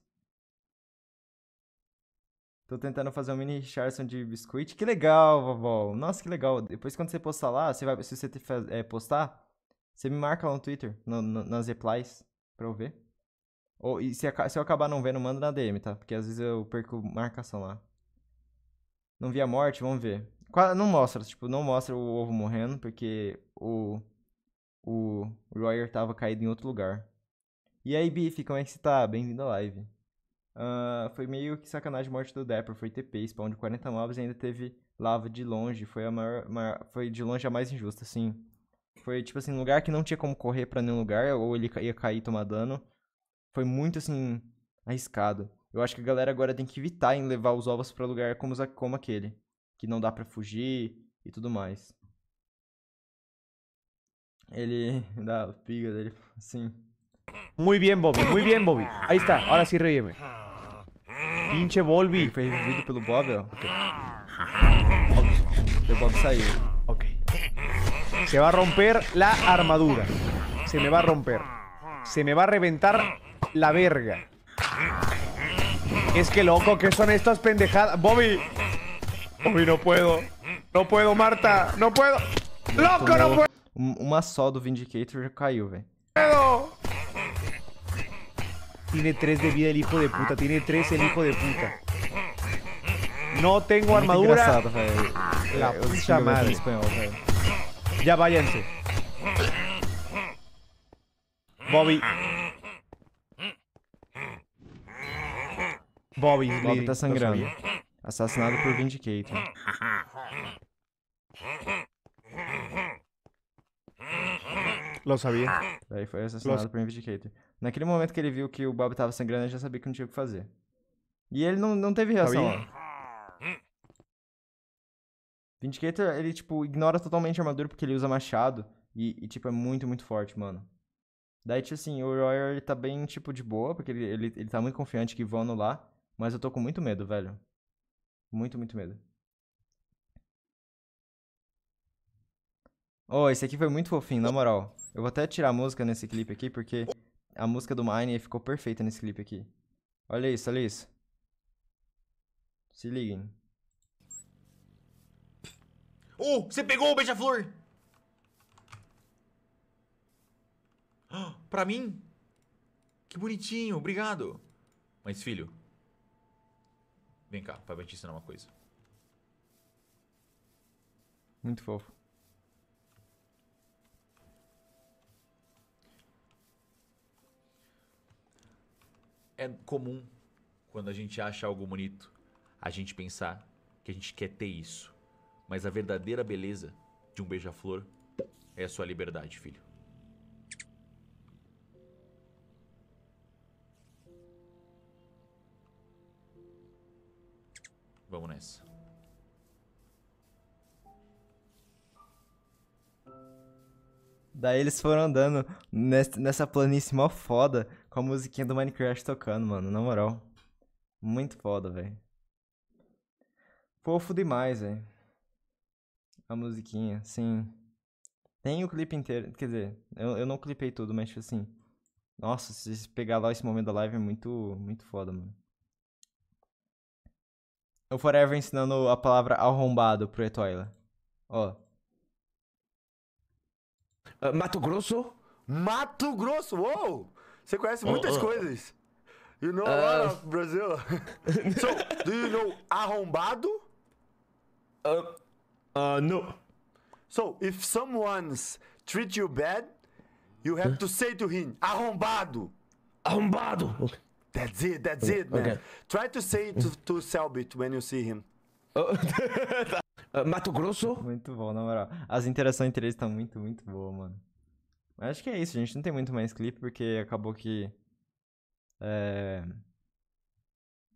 Tô tentando fazer um mini Richardson de biscoito. Que legal, vovó. Nossa, que legal. Depois quando você postar lá, você vai, se você é, postar, você me marca lá no Twitter, no, no, nas replies, pra eu ver. Ou, e se, se, eu acabar não vendo, manda na DM, tá? Porque às vezes eu perco marcação lá. Não vi a morte, vamos ver. Não mostra, tipo, não mostra o ovo morrendo, porque o, o Royer tava caído em outro lugar. E aí, Biff, como é que você tá? Bem-vindo à live. Uh, foi meio que sacanagem a morte do Depper, foi TP, spawn de 40 mobs e ainda teve lava de longe, foi a maior, maior, foi de longe a mais injusta, assim. Foi tipo assim, um lugar que não tinha como correr para nenhum lugar, ou ele ia cair e tomar dano. Foi muito assim, arriscado. Eu acho que a galera agora tem que evitar em levar os ovos para lugar como, como aquele, que não dá para fugir e tudo mais. Ele dá piga dele, assim. Muy bien, Bobby. Muy bien, Bobby. Ahí está. Ahora sí, ríeme. Pinche Bobby. Se va a romper la armadura. Se me va a romper. Se me va a reventar la verga. Es que loco, ¿qué son estas pendejadas? Bobby. Bobby, no puedo. No puedo, Marta. No puedo. Loco, no puedo. Una um, só do Vindicator caiu, velho. puedo tiene 3 de vida el hijo de puta. Tiene 3 el hijo de puta. No tengo armadura. Eh, La eh, puta madre. Ya váyanse. Bobby. Bobby, Bobby está sangrando. Asesinado por Vindicator. Lo sabía. Ahí fue asesinado por Vindicator. Naquele momento que ele viu que o Bob tava sangrando, ele já sabia que não tinha o que fazer. E ele não, não teve reação. Ó. Vindicator, ele, tipo, ignora totalmente a armadura porque ele usa machado. E, e, tipo, é muito, muito forte, mano. Daí, tipo assim, o Royer, ele tá bem, tipo, de boa, porque ele, ele, ele tá muito confiante que vão anular. Mas eu tô com muito medo, velho. Muito, muito medo. Oh, esse aqui foi muito fofinho, na moral. Eu vou até tirar a música nesse clipe aqui, porque a música do Mine ficou perfeita nesse clipe aqui. Olha isso, olha isso. Se liguem. Oh, você pegou o beija-flor! pra mim? Que bonitinho, obrigado. Mas, filho... Vem cá, pai vai te ensinar uma coisa. Muito fofo. é comum quando a gente acha algo bonito, a gente pensar que a gente quer ter isso. Mas a verdadeira beleza de um beija-flor é a sua liberdade, filho. Vamos nessa. Daí eles foram andando nessa planície mó foda com a musiquinha do Minecraft tocando, mano, na moral. Muito foda, velho. Fofo demais, velho. A musiquinha, sim. Tem o clipe inteiro, quer dizer, eu, eu não clipei tudo, mas tipo assim. Nossa, se pegar lá esse momento da live é muito, muito foda, mano. O Forever ensinando a palavra arrombado pro Etoila. Ó. Uh, Mato Grosso? Mato Grosso, uou! Você conhece muitas coisas. You know a ah. lot of Brazil. so, do you know arrombado? Uh, uh, no. So, if someone's treat you bad, you have to say to him, arrombado. Arrombado. That's it, that's it, man. Okay. Try to say to, to Selbit when you see him. Oh. Tá. Uh, Mato Grosso? Muito bom, na moral. As interações entre eles estão muito, muito boas, mano. Acho que é isso, a gente não tem muito mais clipe, porque acabou que. É.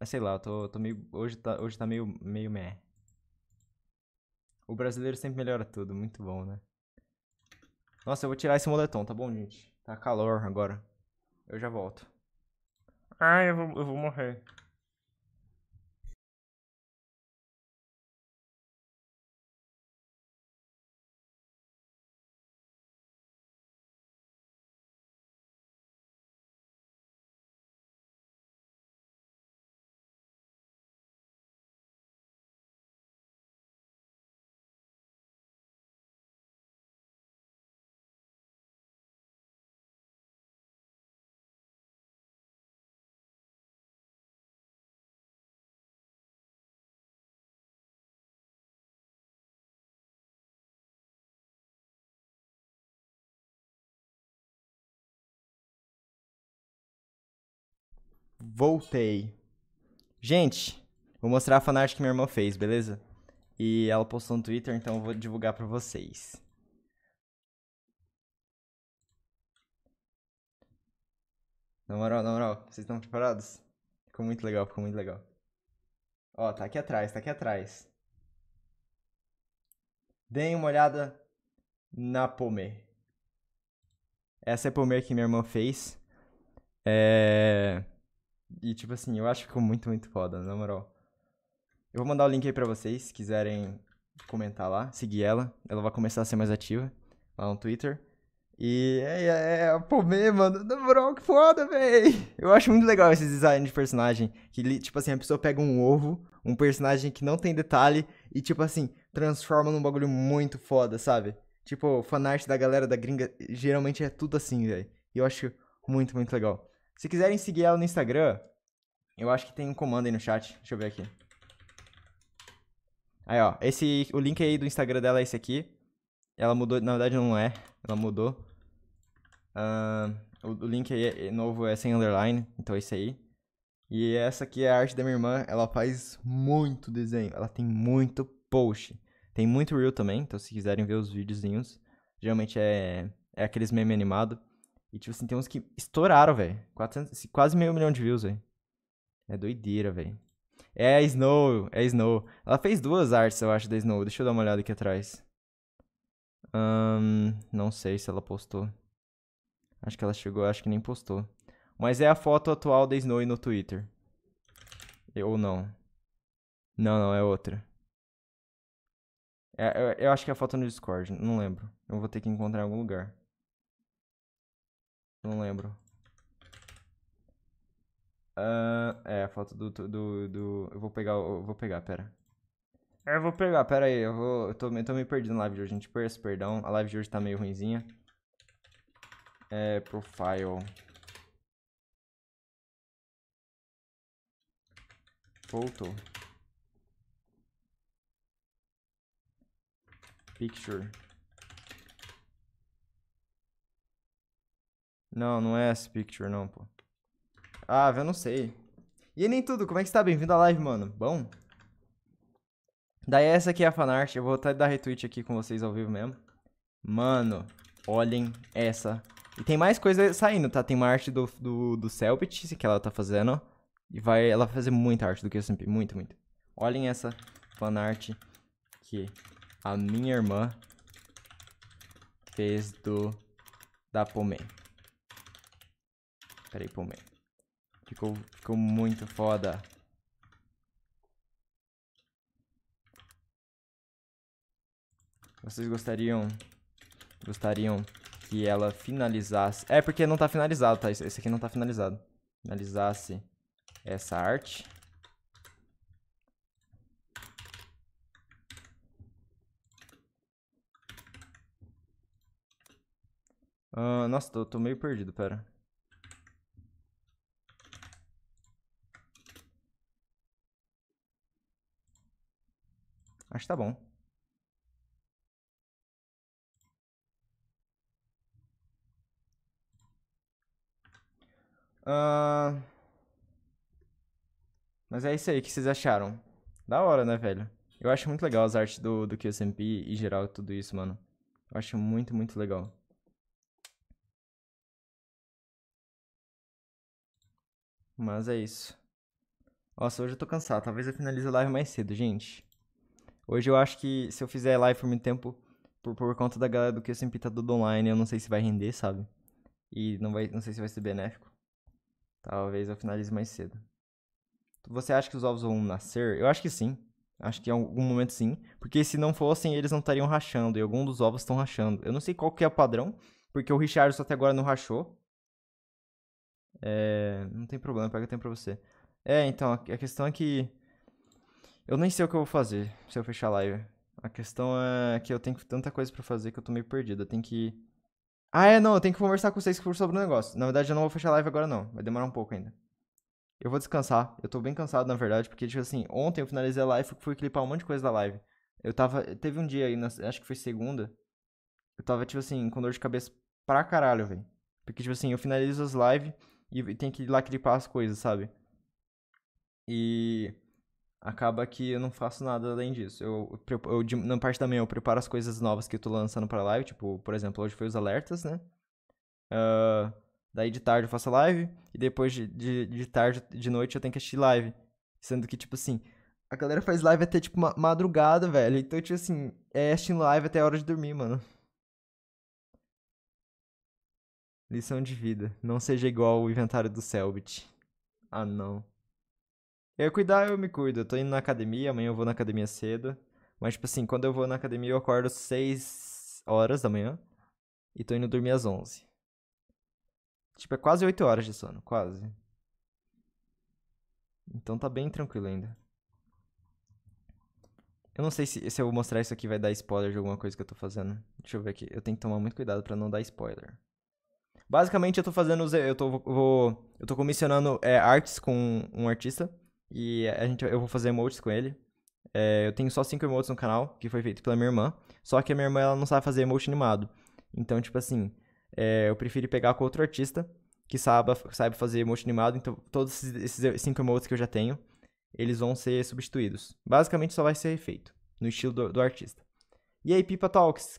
Sei lá, eu tô, tô meio. Hoje tá, hoje tá meio, meio meh. O brasileiro sempre melhora tudo, muito bom, né? Nossa, eu vou tirar esse moletom, tá bom, gente? Tá calor agora. Eu já volto. Ai, ah, eu vou, eu vou morrer. voltei. Gente, vou mostrar a fanart que minha irmã fez, beleza? E ela postou no Twitter, então eu vou divulgar pra vocês. Na moral, na moral, vocês estão preparados? Ficou muito legal, ficou muito legal. Ó, tá aqui atrás, tá aqui atrás. Deem uma olhada na Pomer. Essa é a Pomer que minha irmã fez. É... E, tipo assim, eu acho que ficou muito, muito foda, na moral. Eu vou mandar o link aí pra vocês, se quiserem comentar lá, seguir ela. Ela vai começar a ser mais ativa lá no Twitter. E é, é, é pô, mano, na moral, que foda, véi. Eu acho muito legal esse design de personagem. Que, tipo assim, a pessoa pega um ovo, um personagem que não tem detalhe, e, tipo assim, transforma num bagulho muito foda, sabe? Tipo, fanart da galera da gringa geralmente é tudo assim, velho. E eu acho muito, muito legal. Se quiserem seguir ela no Instagram, eu acho que tem um comando aí no chat. Deixa eu ver aqui. Aí, ó. Esse, o link aí do Instagram dela é esse aqui. Ela mudou, na verdade não é, ela mudou. Uh, o, o, link aí é, é, novo é sem underline, então é isso aí. E essa aqui é a arte da minha irmã, ela faz muito desenho, ela tem muito post. Tem muito reel também, então se quiserem ver os videozinhos, geralmente é, é aqueles meme animado. E, tipo assim, tem uns que estouraram, velho. Quase meio milhão de views, velho. É doideira, velho. É a Snow, é a Snow. Ela fez duas artes, eu acho, da Snow. Deixa eu dar uma olhada aqui atrás. não sei se ela postou. Acho que ela chegou, acho que nem postou. Mas é a foto atual da Snow no Twitter. Ou não. Não, não, é outra. É, eu, é, eu acho que é a foto no Discord, não lembro. Eu vou ter que encontrar em algum lugar. Não lembro. Uh, é, a foto do, do, do, Eu vou pegar, eu vou pegar, pera. É, eu vou pegar, pera aí, eu vou... Eu tô, eu tô meio perdido na live de hoje, gente. Peço perdão, a live de hoje tá meio ruinzinha. É, profile. Photo. Picture. Não, não é essa picture, não, pô. Ah, eu não sei. E nem tudo, como é que está? Bem-vindo à live, mano. Bom? Daí essa aqui é a fanart, eu vou até dar retweet aqui com vocês ao vivo mesmo. Mano, olhem essa. E tem mais coisa saindo, tá? Tem uma arte do, do, do Selbit, que ela tá fazendo. E vai, ela vai fazer muita arte do QSMP, muito, muito. Olhem essa fanart que a minha irmã fez do da Pomem. Pera aí, Palme. Ficou, ficou muito foda. Vocês gostariam... Gostariam que ela finalizasse... É, porque não tá finalizado, tá? Esse aqui não tá finalizado. Finalizasse essa arte. Uh, nossa, tô, tô meio perdido, pera. Mas tá bom. Uh... Mas é isso aí, que vocês acharam? Da hora, né, velho? Eu acho muito legal as artes do, do QSMP e geral tudo isso, mano. Eu acho muito, muito legal. Mas é isso. Nossa, hoje eu tô cansado. Talvez eu finalize a live mais cedo, gente. Hoje eu acho que se eu fizer live por muito tempo, por, por conta da galera do que eu sempre tá tudo online, eu não sei se vai render, sabe? E não, vai, não sei se vai ser benéfico. Talvez eu finalize mais cedo. Você acha que os ovos vão nascer? Eu acho que sim. Acho que em algum momento sim. Porque se não fossem, eles não estariam rachando. E algum dos ovos estão rachando. Eu não sei qual que é o padrão. Porque o só até agora não rachou. É... Não tem problema, pega tempo pra você. É, então, a questão é que eu nem sei o que eu vou fazer se eu fechar a live. A questão é que eu tenho tanta coisa para fazer que eu tô meio perdido. Eu tenho que. Ah, é, não, eu tenho que conversar com vocês sobre o negócio. Na verdade, eu não vou fechar a live agora, não. Vai demorar um pouco ainda. Eu vou descansar. Eu tô bem cansado, na verdade, porque, tipo assim, ontem eu finalizei a live e fui clipar um monte de coisa da live. Eu tava. Teve um dia aí, na... acho que foi segunda. Eu tava, tipo assim, com dor de cabeça pra caralho, velho. Porque, tipo assim, eu finalizo as lives e tenho que ir lá clipar as coisas, sabe? E acaba que eu não faço nada além disso. Eu, eu, eu na parte da manhã eu preparo as coisas novas que eu tô lançando pra live, tipo, por exemplo, hoje foi os alertas, né? Uh, daí de tarde eu faço a live, e depois de, de, de, tarde, de noite eu tenho que assistir live. Sendo que, tipo assim, a galera faz live até, tipo, ma madrugada, velho. Então, tipo assim, é assistindo live até a hora de dormir, mano. Lição de vida. Não seja igual o inventário do Selbit. Ah, não. Eu cuidar, eu me cuido. Eu tô indo na academia, amanhã eu vou na academia cedo. Mas, tipo assim, quando eu vou na academia, eu acordo 6 horas da manhã e tô indo dormir às 11. Tipo, é quase 8 horas de sono, quase. Então tá bem tranquilo ainda. Eu não sei se, se eu mostrar isso aqui vai dar spoiler de alguma coisa que eu tô fazendo. Deixa eu ver aqui. Eu tenho que tomar muito cuidado para não dar spoiler. Basicamente, eu tô fazendo. Eu tô, vou, eu tô comissionando é, artes com um artista. E a gente, eu vou fazer emotes com ele. É, eu tenho só cinco emotes no canal, que foi feito pela minha irmã. Só que a minha irmã ela não sabe fazer emote animado. Então, tipo assim, é, eu prefiro pegar com outro artista que saiba, saiba fazer emote animado. Então, todos esses cinco emotes que eu já tenho, eles vão ser substituídos. Basicamente, só vai ser feito no estilo do, do artista. E aí, Pipa Talks,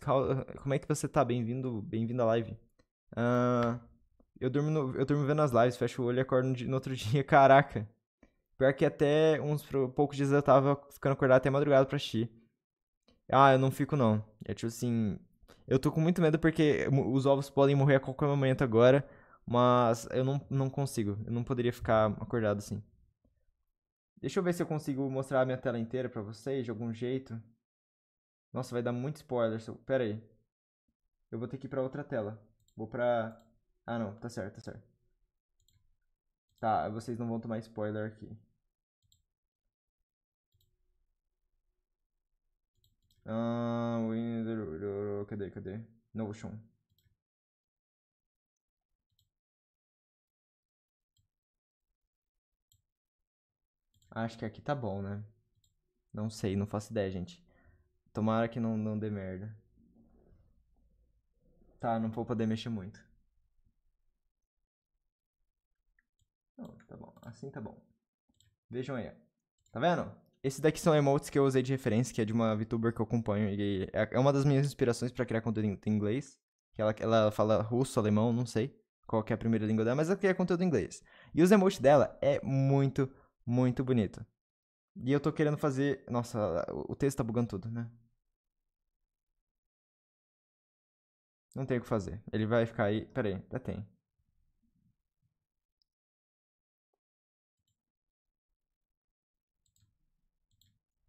como é que você tá? Bem-vindo bem, -vindo, à live. Uh, eu, durmo no, eu durmo vendo as lives, fecho o olho e acordo no, no outro dia. Caraca, Pior que até uns poucos dias eu tava ficando acordado até madrugada pra assistir. Ah, eu não fico não. É tipo assim. Eu tô com muito medo porque os ovos podem morrer a qualquer momento agora. Mas eu não, não consigo. Eu não poderia ficar acordado assim. Deixa eu ver se eu consigo mostrar a minha tela inteira pra vocês de algum jeito. Nossa, vai dar muito spoiler. Pera aí. Eu vou ter que ir pra outra tela. Vou pra... Ah, não. Tá certo, tá certo. Tá, vocês não vão tomar spoiler aqui. Uh, cadê, cadê? Notion. Acho que aqui tá bom, né? Não sei, não faço ideia, gente. Tomara que não, não dê merda. Tá, não vou poder mexer muito. Não, tá bom. Assim tá bom. Vejam aí. Tá vendo? Esses daqui são emotes que eu usei de referência, que é de uma VTuber que eu acompanho. E é, é uma das minhas inspirações para criar conteúdo em inglês. Que ela, ela fala russo, alemão, não sei qual é a primeira língua dela, mas ela cria conteúdo em inglês. E os emotes dela é muito, muito bonito. E eu tô querendo fazer. Nossa, o texto tá bugando tudo, né? Não tem o que fazer. Ele vai ficar aí. Pera aí, já tem.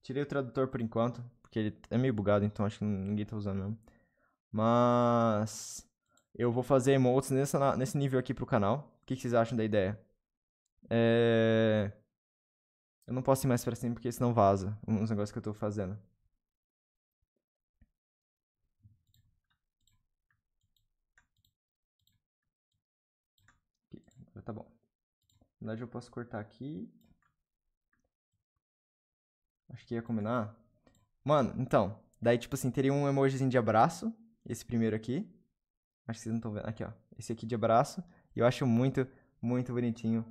Tirei o tradutor por enquanto, porque ele é meio bugado, então acho que ninguém tá usando mesmo. Mas eu vou fazer emotes nessa, nesse nível aqui pro canal. O que, que vocês acham da ideia? É... Eu não posso ir mais pra cima porque senão vaza uns negócios que eu tô fazendo. Tá bom. Na verdade eu posso cortar aqui Acho que ia combinar. Mano, então. Daí, tipo assim, teria um emojizinho de abraço. Esse primeiro aqui. Acho que vocês não estão vendo. Aqui, ó. Esse aqui de abraço. E eu acho muito, muito bonitinho.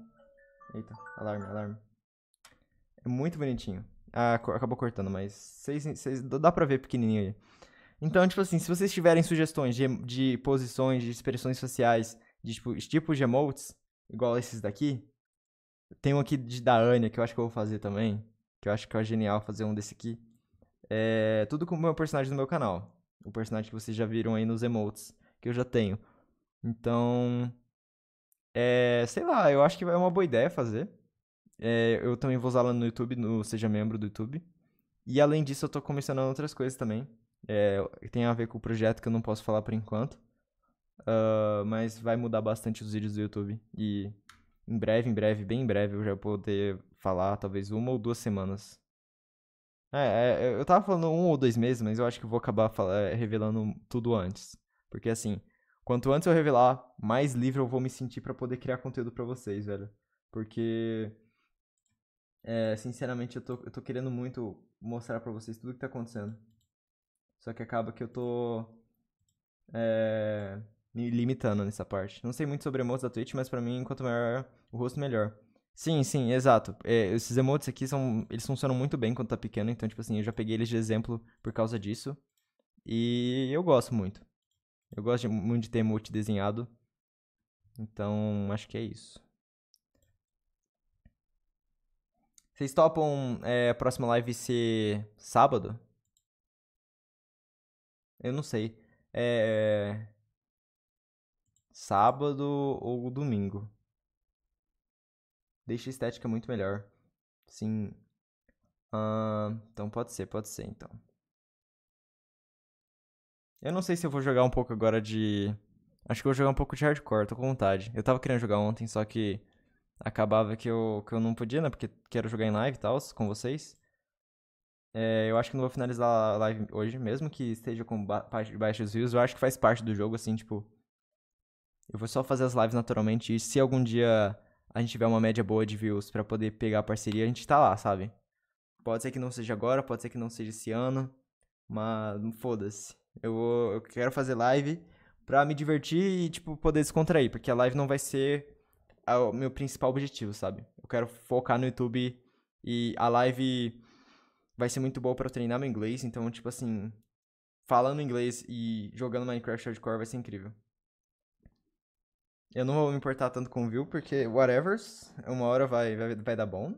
Eita, alarme, alarme. É muito bonitinho. Ah, acabou cortando, mas dá pra ver pequenininho aí. Então, tipo assim, se vocês tiverem sugestões de, de posições, de expressões faciais, de tipo, tipos de emotes, igual esses daqui, tem um aqui de, da Anya que eu acho que eu vou fazer também que eu acho que é genial fazer um desse aqui. É tudo com o meu personagem do meu canal. O personagem que vocês já viram aí nos emotes, que eu já tenho. Então, é, sei lá, eu acho que é uma boa ideia fazer. É, eu também vou usar lá no YouTube, no Seja Membro do YouTube. E além disso, eu tô começando outras coisas também. É, tem a ver com o projeto que eu não posso falar por enquanto. Uh, mas vai mudar bastante os vídeos do YouTube. E em breve, em breve, bem em breve, eu já vou poder falar, talvez uma ou duas semanas. É, é, eu tava falando um ou dois meses, mas eu acho que vou acabar é, revelando tudo antes. Porque assim, quanto antes eu revelar, mais livre eu vou me sentir para poder criar conteúdo para vocês, velho. Porque, é, sinceramente, eu tô, eu tô querendo muito mostrar para vocês tudo que tá acontecendo. Só que acaba que eu tô é, me limitando nessa parte. Não sei muito sobre emotes da Twitch, mas para mim, quanto maior o rosto melhor. Sim, sim, exato. É, esses emotes aqui são. Eles funcionam muito bem quando tá pequeno, então, tipo assim, eu já peguei eles de exemplo por causa disso. E eu gosto muito. Eu gosto de, muito de ter emote desenhado. Então, acho que é isso. Vocês topam é, a próxima live ser sábado? Eu não sei. É. Sábado ou domingo. Deixa a estética muito melhor. Sim. Uh, então pode ser, pode ser então. Eu não sei se eu vou jogar um pouco agora de. Acho que eu vou jogar um pouco de hardcore, tô com vontade. Eu tava querendo jogar ontem, só que acabava que eu, que eu não podia, né? Porque quero jogar em live e tal, com vocês. É, eu acho que não vou finalizar a live hoje, mesmo que esteja com ba baixos views. Eu acho que faz parte do jogo, assim, tipo. Eu vou só fazer as lives naturalmente. E se algum dia a gente tiver uma média boa de views para poder pegar a parceria, a gente tá lá, sabe? Pode ser que não seja agora, pode ser que não seja esse ano, mas foda-se. Eu, vou, eu quero fazer live pra me divertir e, tipo, poder descontrair, porque a live não vai ser o meu principal objetivo, sabe? Eu quero focar no YouTube e a live vai ser muito boa para treinar meu inglês, então, tipo assim, falando inglês e jogando Minecraft Hardcore vai ser incrível. Eu não vou me importar tanto com view, porque whatever, uma hora vai, vai, vai dar bom.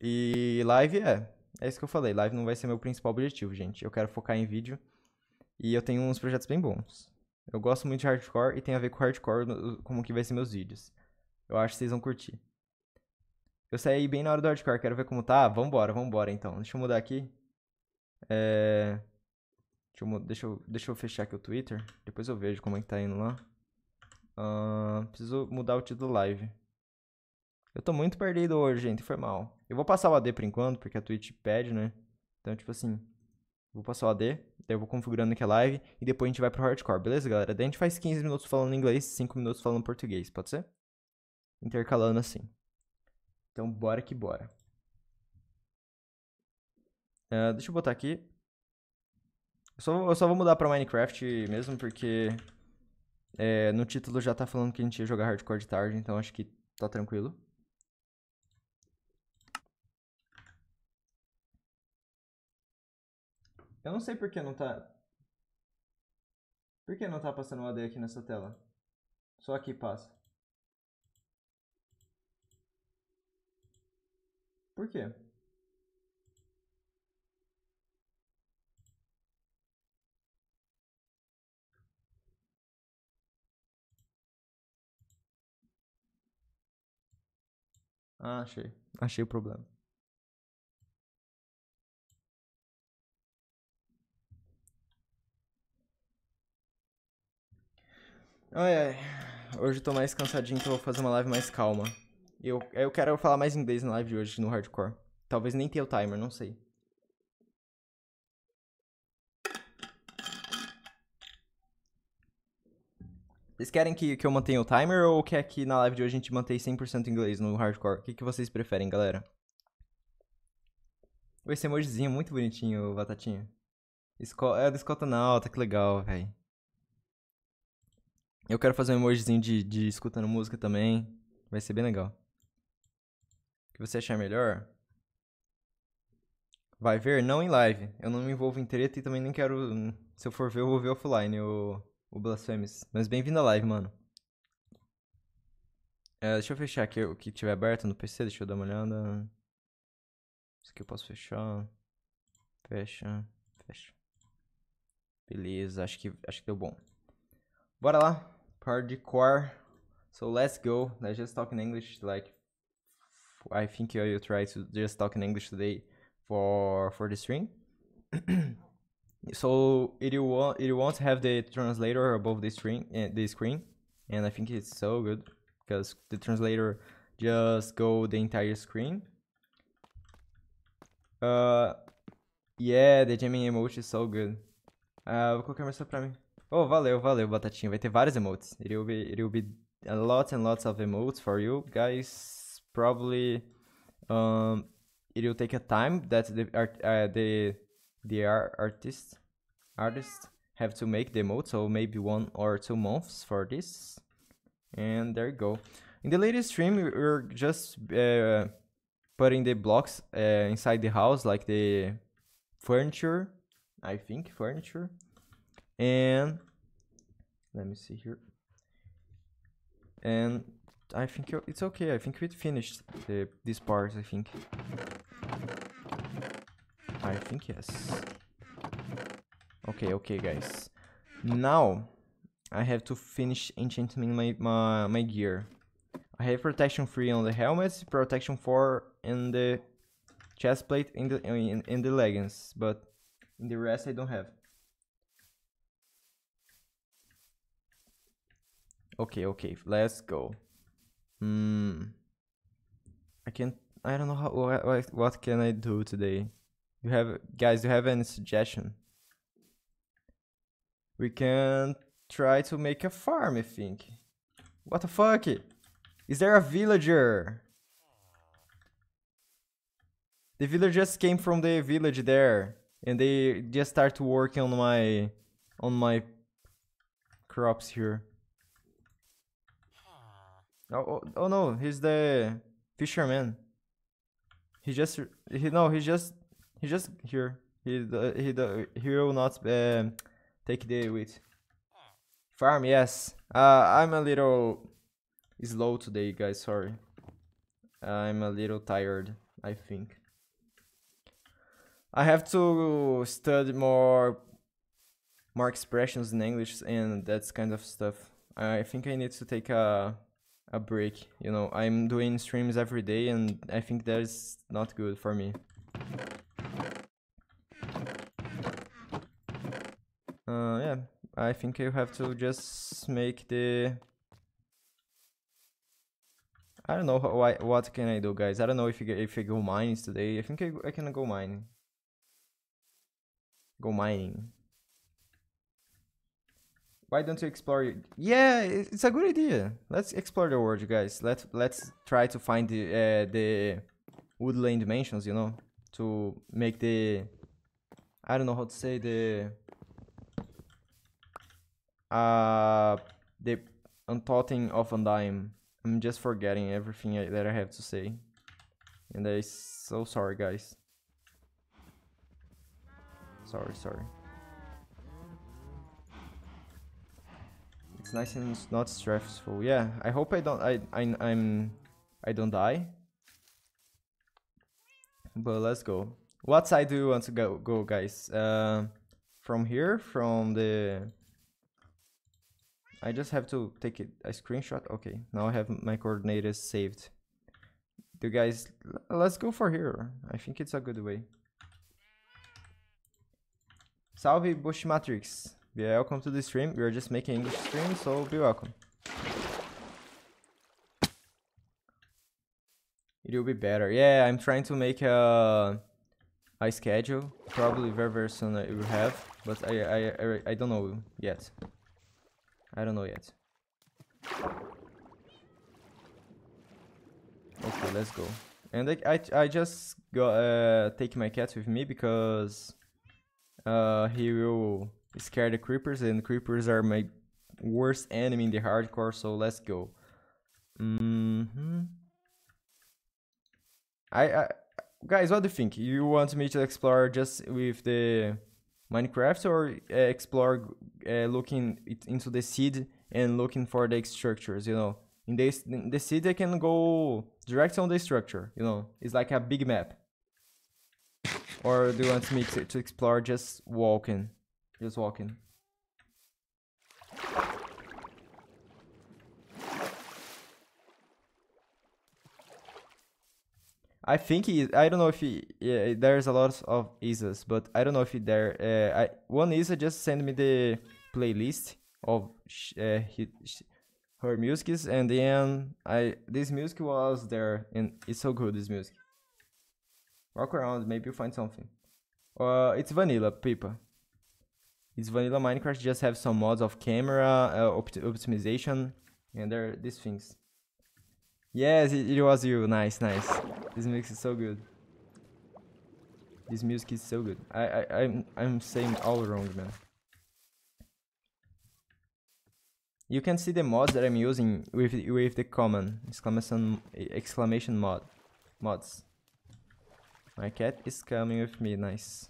E live é. É isso que eu falei. Live não vai ser meu principal objetivo, gente. Eu quero focar em vídeo. E eu tenho uns projetos bem bons. Eu gosto muito de hardcore e tem a ver com hardcore como que vai ser meus vídeos. Eu acho que vocês vão curtir. Eu saí bem na hora do hardcore, quero ver como tá. Ah, vambora, vambora então. Deixa eu mudar aqui. É... Deixa, eu, deixa, eu, deixa eu fechar aqui o Twitter. Depois eu vejo como é que tá indo lá. Uh, preciso mudar o título live. Eu tô muito perdido hoje, gente. Foi mal. Eu vou passar o AD por enquanto, porque a Twitch pede, né? Então, tipo assim, vou passar o AD, daí eu vou configurando aqui a é live e depois a gente vai pro hardcore, beleza, galera? Daí a gente faz 15 minutos falando inglês, 5 minutos falando português, pode ser? Intercalando assim. Então, bora que bora. Uh, deixa eu botar aqui. Eu só, eu só vou mudar pra Minecraft mesmo, porque é, no título já tá falando que a gente ia jogar hardcore de tarde, então acho que tá tranquilo. Eu não sei por que não tá. Por que não tá passando o AD aqui nessa tela? Só aqui passa. Por quê? Ah, achei. Achei o problema. Ai, ai. Hoje eu tô mais cansadinho, então eu vou fazer uma live mais calma. Eu, eu quero falar mais inglês na live de hoje, no hardcore. Talvez nem tenha o timer, não sei. Vocês querem que, que eu mantenha o timer ou quer que na live de hoje a gente mantenha 100% inglês no hardcore? O que, que vocês preferem, galera? Esse emojizinho muito bonitinho, Batatinha. Esco é da Escotonauta, que legal, velho. Eu quero fazer um emojizinho de, de escutando música também. Vai ser bem legal. O que você achar melhor? Vai ver? Não em live. Eu não me envolvo em treta e também nem quero. Hum, se eu for ver, eu vou ver offline. Eu o Blasphemous. Mas bem-vindo à live, mano. É, deixa eu fechar aqui o que tiver aberto no PC, deixa eu dar uma olhada. Isso aqui eu posso fechar. Fecha, fecha. Beleza, acho que, acho que deu bom. Bora lá. Hardcore. So let's go. Let's just talk in English. Like, I think I will try to just talk in English today for, for the stream. so it will it won't have the translator above the screen uh, eh, the screen and i think it's so good because the translator just go the entire screen uh yeah the jamming emote is so good uh vou colocar mais só pra mim oh valeu valeu batatinha vai ter vários emotes it will be it will be a lot and lots of emotes for you guys probably um it will take a time that the uh, the the artist artists have to make the model so maybe one or two months for this. And there you go. In the latest stream, we're just uh, putting the blocks uh, inside the house, like the furniture, I think, furniture. And let me see here. And I think it's okay. I think we finished the, uh, this part, I think think yes. Okay, okay, guys. Now, I have to finish enchanting my, my, my gear. I have protection 3 on the helmet, protection 4 in the chest plate in the in, in the leggings, but in the rest I don't have. Okay, okay, let's go. Hmm. I can't. I don't know how. What, what can I do today? you have guys do you have any suggestion we can try to make a farm i think what the fuck is there a villager the villager just came from the village there and they just start working on my on my crops here oh, oh, oh no he's the fisherman he just he no he just he just here. He the he the he will not uh, take the with Farm, yes. Uh, I'm a little slow today, guys. Sorry. I'm a little tired. I think. I have to study more more expressions in English and that kind of stuff. I think I need to take a a break. You know, I'm doing streams every day and I think that is not good for me. I think you have to just make the... I don't know how what can I do, guys. I don't know if you, if I go mines today. I think I, I can go mining. Go mining. Why don't you explore? Yeah, it's a good idea. Let's explore the world, guys. Let Let's try to find the uh, the woodland dimensions. You know, to make the I don't know how to say the uh, the Untotten of Undyne. I'm just forgetting everything I, that I have to say. And I'm so sorry, guys. Sorry, sorry. It's nice and it's not stressful. Yeah, I hope I don't. I, I I'm. I don't die. But let's go. What side do you want to go, go guys? Uh, from here, from the I just have to take it, a screenshot. Okay, now I have my coordinates saved. You guys, let's go for here. I think it's a good way. Salve Bush Matrix. Be welcome to the stream. We are just making English stream, so be welcome. It will be better. Yeah, I'm trying to make a a schedule. Probably very very soon I will have, but I I I, I don't know yet. I don't know yet. Okay, let's go. And I, I, I just go, uh, take my cat with me because uh, he will scare the creepers and creepers are my worst enemy in the hardcore, so let's go. Mm hmm I, I, guys, what do you think? You want me to explore just with the Minecraft or uh, explore uh, looking into the seed and looking for the structures, you know. In this in the seed, I can go direct on the structure, you know. It's like a big map. Or do you want me to, to explore just walking? Just walking. I think he, I don't know if he, yeah, there's a lot of Isas, but I don't know if he there. Uh, I, one Isa just sent me the playlist of uh, his, her musics, and then I this music was there, and it's so good. This music. Walk around, maybe you find something. Uh, it's vanilla, people. It's vanilla Minecraft. Just have some mods of camera uh, opt optimization, and there these things. Yes, it, it was you. Nice, nice. This makes it so good. This music is so good. I, I, I'm, I'm saying all wrong, man. You can see the mods that I'm using with with the common exclamation exclamation mod mods. My cat is coming with me. Nice.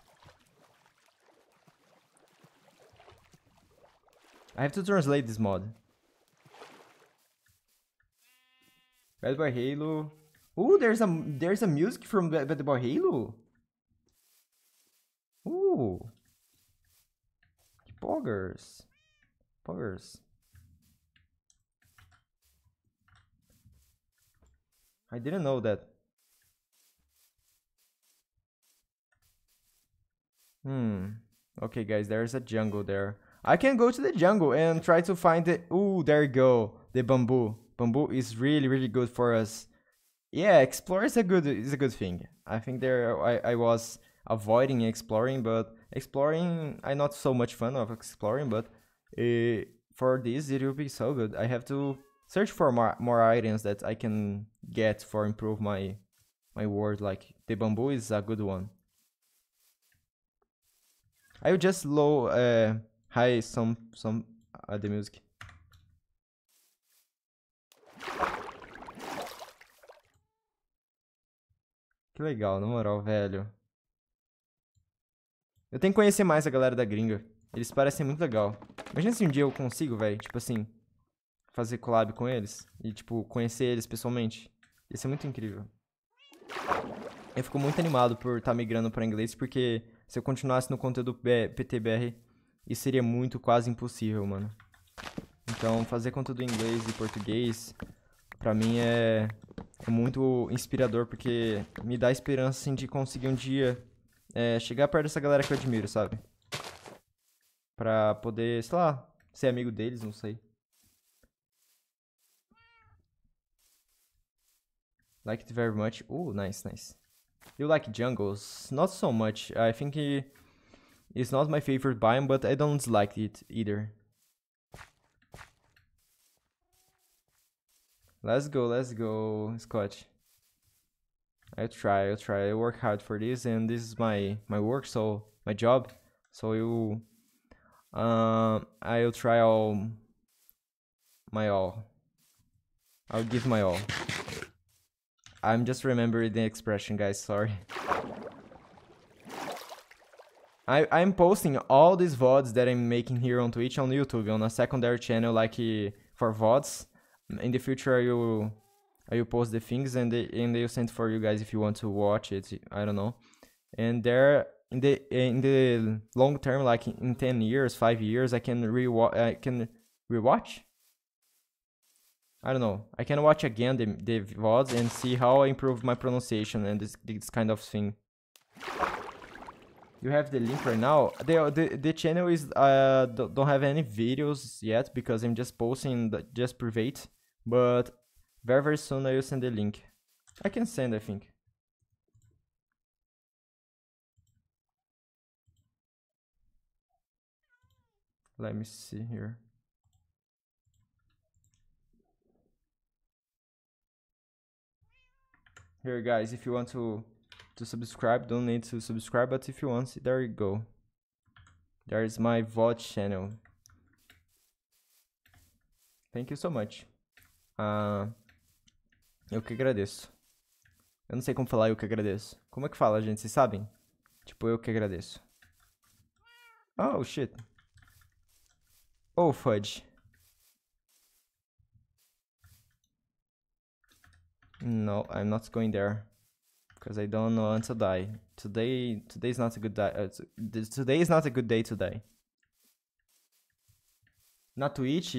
I have to translate this mod. Bad Boy Halo. Ooh, there's a there's a music from Bad, Bad Boy Halo. Ooh. Poggers. Poggers. I didn't know that. Hmm. Okay, guys, there's a jungle there. I can go to the jungle and try to find the... Ooh, there you go. The bamboo bamboo is really really good for us. Yeah, explore is a good is a good thing. I think there I, I was avoiding exploring, but exploring I'm not so much fun of exploring, but uh, for this it will be so good. I have to search for more more items that I can get for improve my my word. Like the bamboo is a good one. I will just low uh, high some some uh, the music. Que legal, na moral, velho. Eu tenho que conhecer mais a galera da gringa. Eles parecem muito legal. Imagina se um dia eu consigo, velho, tipo assim, fazer collab com eles e, tipo, conhecer eles pessoalmente. Ia ser muito incrível. Eu fico muito animado por estar tá migrando para inglês, porque se eu continuasse no conteúdo PTBR, isso seria muito quase impossível, mano. Então, fazer conteúdo em inglês e português, pra mim é é muito inspirador porque me dá esperança assim, de conseguir um dia é, chegar perto dessa galera que eu admiro, sabe? Pra poder, sei lá, ser amigo deles, não sei. it very much. Oh, nice, nice. You like jungles? Not so much. I think it's not my favorite biome, but I don't like it either. Let's go, let's go, Scott. I try, I try. I work hard for this, and this is my my work, so my job. So you, um, I'll try all my all. I'll give my all. I'm just remembering the expression, guys. Sorry. I I'm posting all these vods that I'm making here on Twitch on YouTube on a secondary channel, like for vods in the future I will I will post the things and they and they'll send for you guys if you want to watch it. I don't know. And there in the in the long term, like in ten years, five years, I can rewatch. I can rewatch. I don't know. I can watch again the the vods and see how I improve my pronunciation and this this kind of thing. You have the link right now. The the, the channel is uh don't have any videos yet because I'm just posting the, just private but very, very soon I will send the link. I can send, I think. Let me see here. Here, guys, if you want to, to subscribe, don't need to subscribe, but if you want, there you go. There is my VOD channel. Thank you so much. Ah, eu que agradeço. Eu não sei como falar eu que agradeço. Como é que fala, gente? Vocês sabem? Tipo, eu que agradeço. Oh, shit. Oh, fudge. No, I'm not going there. Because I don't know until die. Today, today is not a good day. Uh, today is not a good day today. Na Twitch,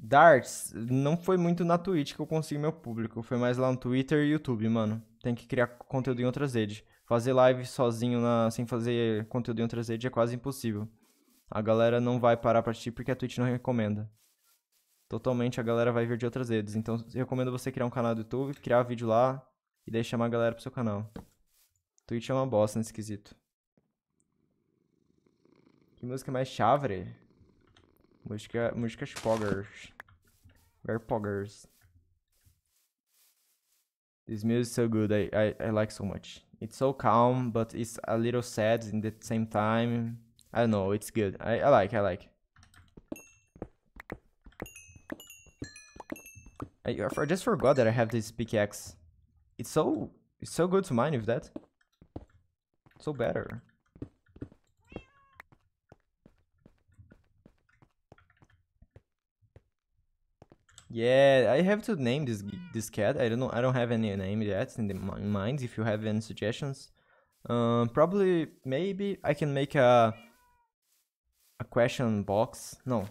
Darts não foi muito na Twitch que eu consegui meu público. Foi mais lá no Twitter e YouTube, mano. Tem que criar conteúdo em outras redes. Fazer live sozinho na, sem fazer conteúdo em outras redes é quase impossível. A galera não vai parar pra assistir porque a Twitch não recomenda. Totalmente a galera vai ver de outras redes. Então eu recomendo você criar um canal do YouTube, criar vídeo lá e daí chamar a galera pro seu canal. Twitch é uma bosta nesse quesito. Que música mais chavre? Música, músicas poggers. Very poggers. This music is so good. I, I, I like so much. It's so calm, but it's a little sad in the same time. I don't know. It's good. I, I like. I like. I, I just forgot that I have this pickaxe. It's so it's so good to mine with that. so better. Yeah, I have to name this this cat. I don't know. I don't have any name yet in, the, minds. mind. If you have any suggestions, um, probably maybe I can make a a question box. No,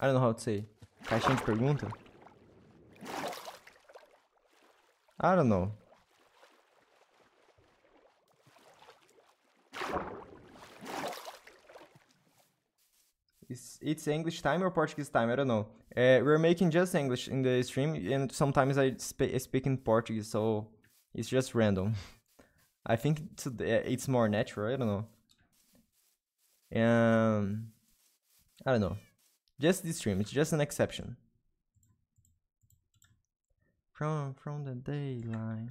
I don't know how to say caixinha de pergunta. I don't know. It's, it's English time or Portuguese time? I don't know. Uh, we're making just English in the stream, and sometimes I, sp speak in Portuguese, so it's just random. I think uh, it's more natural. I don't know. Um, I don't know. Just this stream. It's just an exception. From from the dayline.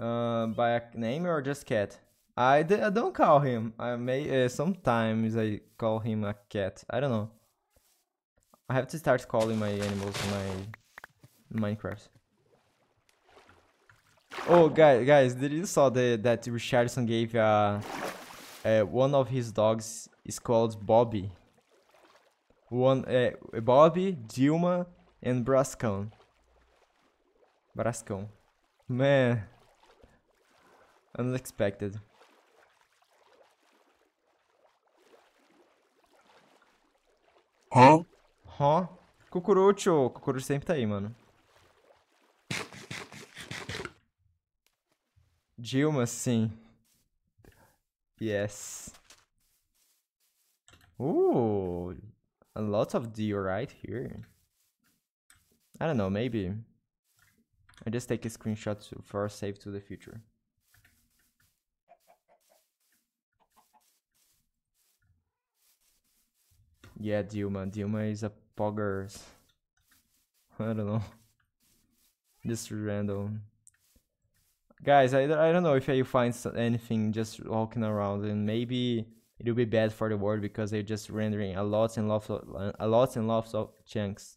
Uh, by a name or just cat? I d- I don't call him. I may uh, sometimes I call him a cat. I don't know. I have to start calling my animals my Minecraft. Oh, guys, guys, did you saw the that Richardson gave uh, uh one of his dogs is called Bobby. One uh, Bobby, Dilma, and Brascão. Brascão, man, unexpected. Ró. Ró. Cucurucho. Cucurucho sempre tá aí, mano. Dilma, sim. Yes. Ooh, a lot of right here. I don't know, maybe. I just take a screenshot for save to the future. Yeah, Dilma. Dilma is a poggers. I don't know. Just random. Guys, I, I don't know if I find anything just walking around and maybe it'll be bad for the world because they're just rendering a lot and lots of, a lot and lots of chunks.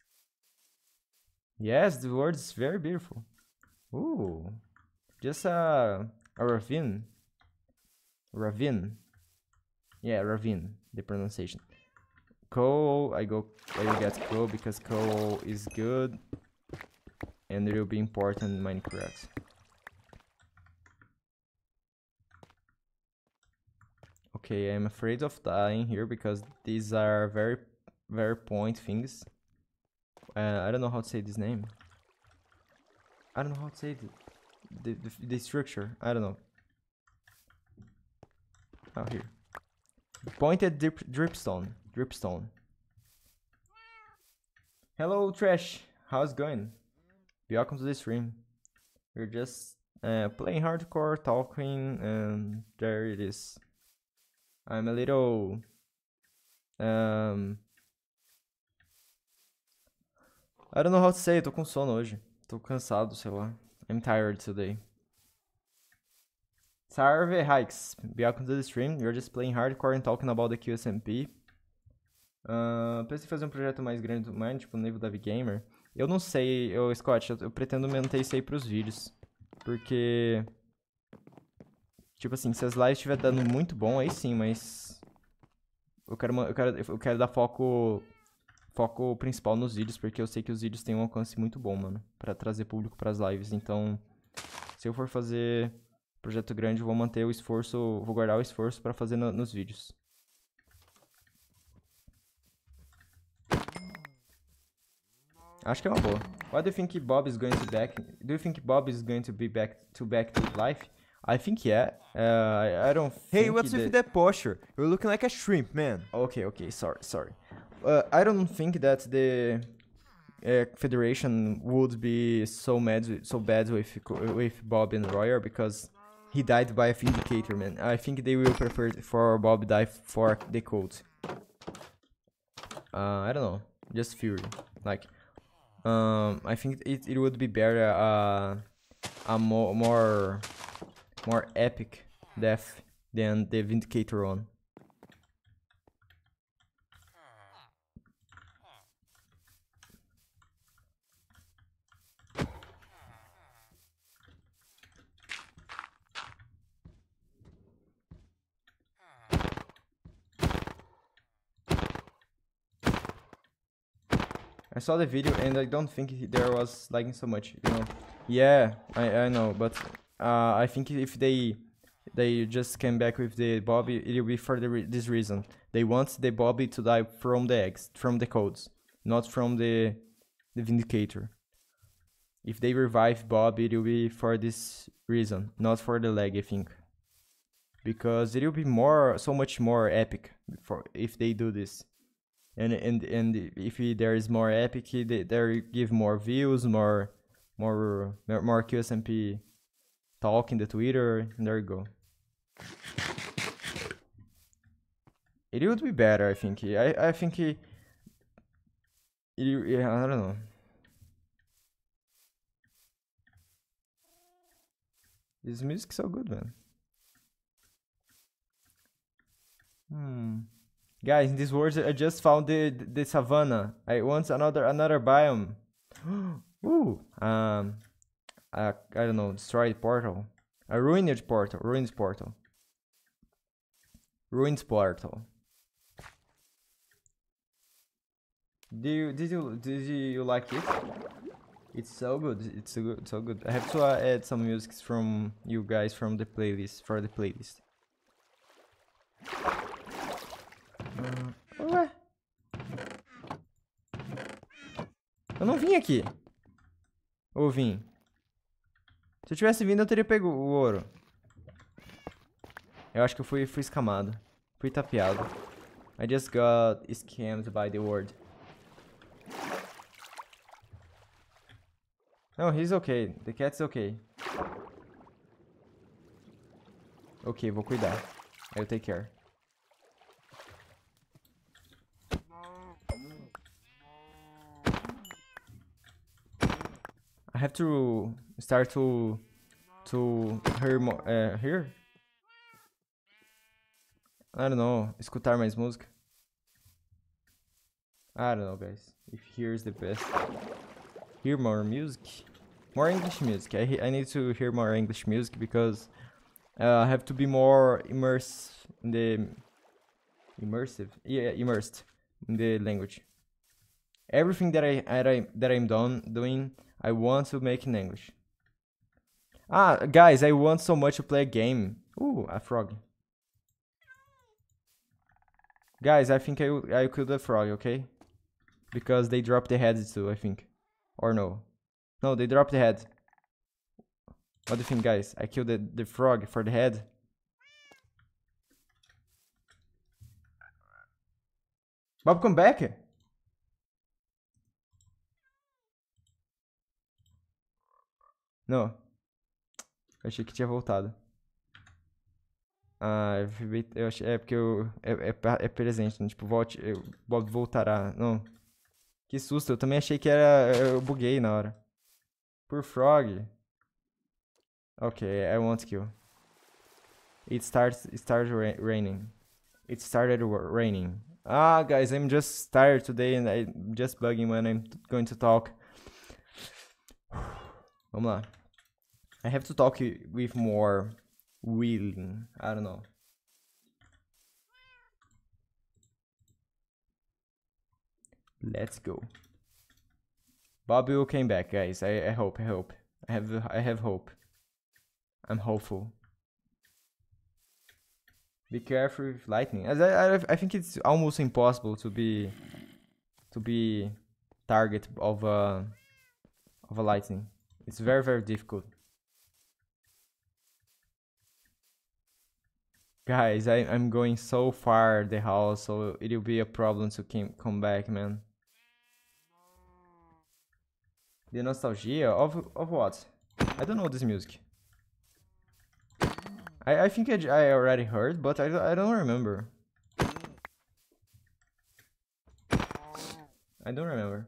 Yes, the world is very beautiful. Ooh, just a, uh, a ravine. Ravine. Yeah, ravine, the pronunciation coal. I go I will get coal because coal is good and it will be important in Minecraft. Okay, I'm afraid of dying here because these are very very point things. Uh, I don't know how to say this name. I don't know how to say the, the, the, the structure. I don't know. Oh, here. Pointed drip, dripstone. Dripstone. Hello, Trash. How's going? Welcome to the stream. We're just uh, playing hardcore, talking, and there it is. I'm a little... Um, I don't know how to say, tô com sono hoje. Tô cansado, sei lá. I'm tired today. Sarve Hikes, welcome to the stream. You're just playing hardcore and talking about the QSMP. Uh, pensei em fazer um projeto mais grande, mais, tipo, no nível da gamer Eu não sei, eu, Scott, eu, eu pretendo manter isso aí pros vídeos. Porque... Tipo assim, se as lives estiver dando muito bom, aí sim, mas... Eu quero, eu quero, eu quero dar foco... Foco principal nos vídeos, porque eu sei que os vídeos têm um alcance muito bom, mano. Pra trazer público pras lives, então... Se eu for fazer projeto grande, eu vou manter o esforço... Vou guardar o esforço pra fazer no, nos vídeos. Acho que é uma boa. What do you think Bob is going to back? Do you think Bob is going to be back to back to life? I think yeah. Uh, I don't. Hey, what's that... with that posture? You're looking like a shrimp, man. Okay, okay, sorry, sorry. Uh, I don't think that the uh, Federation would be so mad, so bad with with Bob and Royer because he died by a vindicator, man. I think they will prefer for Bob die for the code. Uh, I don't know, just fury, like um, I think it, it would be better uh, a more more more epic death than the Vindicator one. I saw the video and I don't think there was lagging so much, you know. Yeah, I, I know, but uh, I think if they they just came back with the Bobby, it will be for re this reason. They want the Bobby to die from the eggs, from the codes, not from the, the Vindicator. If they revive Bobby, it will be for this reason, not for the lag, I think. Because it will be more, so much more epic for if they do this and and and if there is more epic there give more views more more more qsmp talk in the twitter and there you go it would be better i think i i think it, it i don't know this music's so good man hmm Guys, in these words, I just found the, the savanna. I want another another biome. Ooh. Um, I, I don't know, destroyed portal. A ruined portal. Ruined portal. Ruined portal. Do you, did you did you like it? It's so good. It's so good. So good. I have to uh, add some music from you guys from the playlist for the playlist. Ué. Eu não vim aqui. Ou vim? Se eu tivesse vindo, eu teria pego o ouro. Eu acho que eu fui, fui escamado. Fui tapeado. I just got scammed by the word. Não, he's okay. The cat's okay. Ok, vou cuidar. I'll take care. I have to start to to hear more, uh, I don't know, escutar mais música. I don't know, guys. If here is the best, hear more music, more English music. I I need to hear more English music because uh, I have to be more immersed in the immersive. Yeah, immersed in the language. Everything that I that I that I'm done doing I want to make in English. Ah, guys, I want so much to play a game. Ooh, a frog. Guys, I think I, I killed a frog, okay? Because they dropped the head too, I think. Or no. No, they dropped the head. What do you think, guys? I killed the, the frog for the head? Bob, come back! Não. Achei que tinha voltado. Ah, eu achei, é porque eu, é, é, é presente, né? Tipo, volte, eu, Bob voltará. Não. Que susto, eu também achei que era... Eu buguei na hora. Por Frog. Ok, I want you. It starts, it starts ra raining. It started raining. Ah, guys, I'm just tired today and I'm just bugging when I'm going to talk. Vamos lá. I have to talk with more willing. I don't know. Let's go. Bobby will came back, guys. I, I hope. I hope. I have. I have hope. I'm hopeful. Be careful with lightning. As I, I, I think it's almost impossible to be, to be, target of a, of a lightning. It's very very difficult. Guys, I, I'm going so far the house, so it'll be a problem to come back, man. The nostalgia of, of what? I don't know this music. I, I think I, I already heard, but I, I don't remember. I don't remember.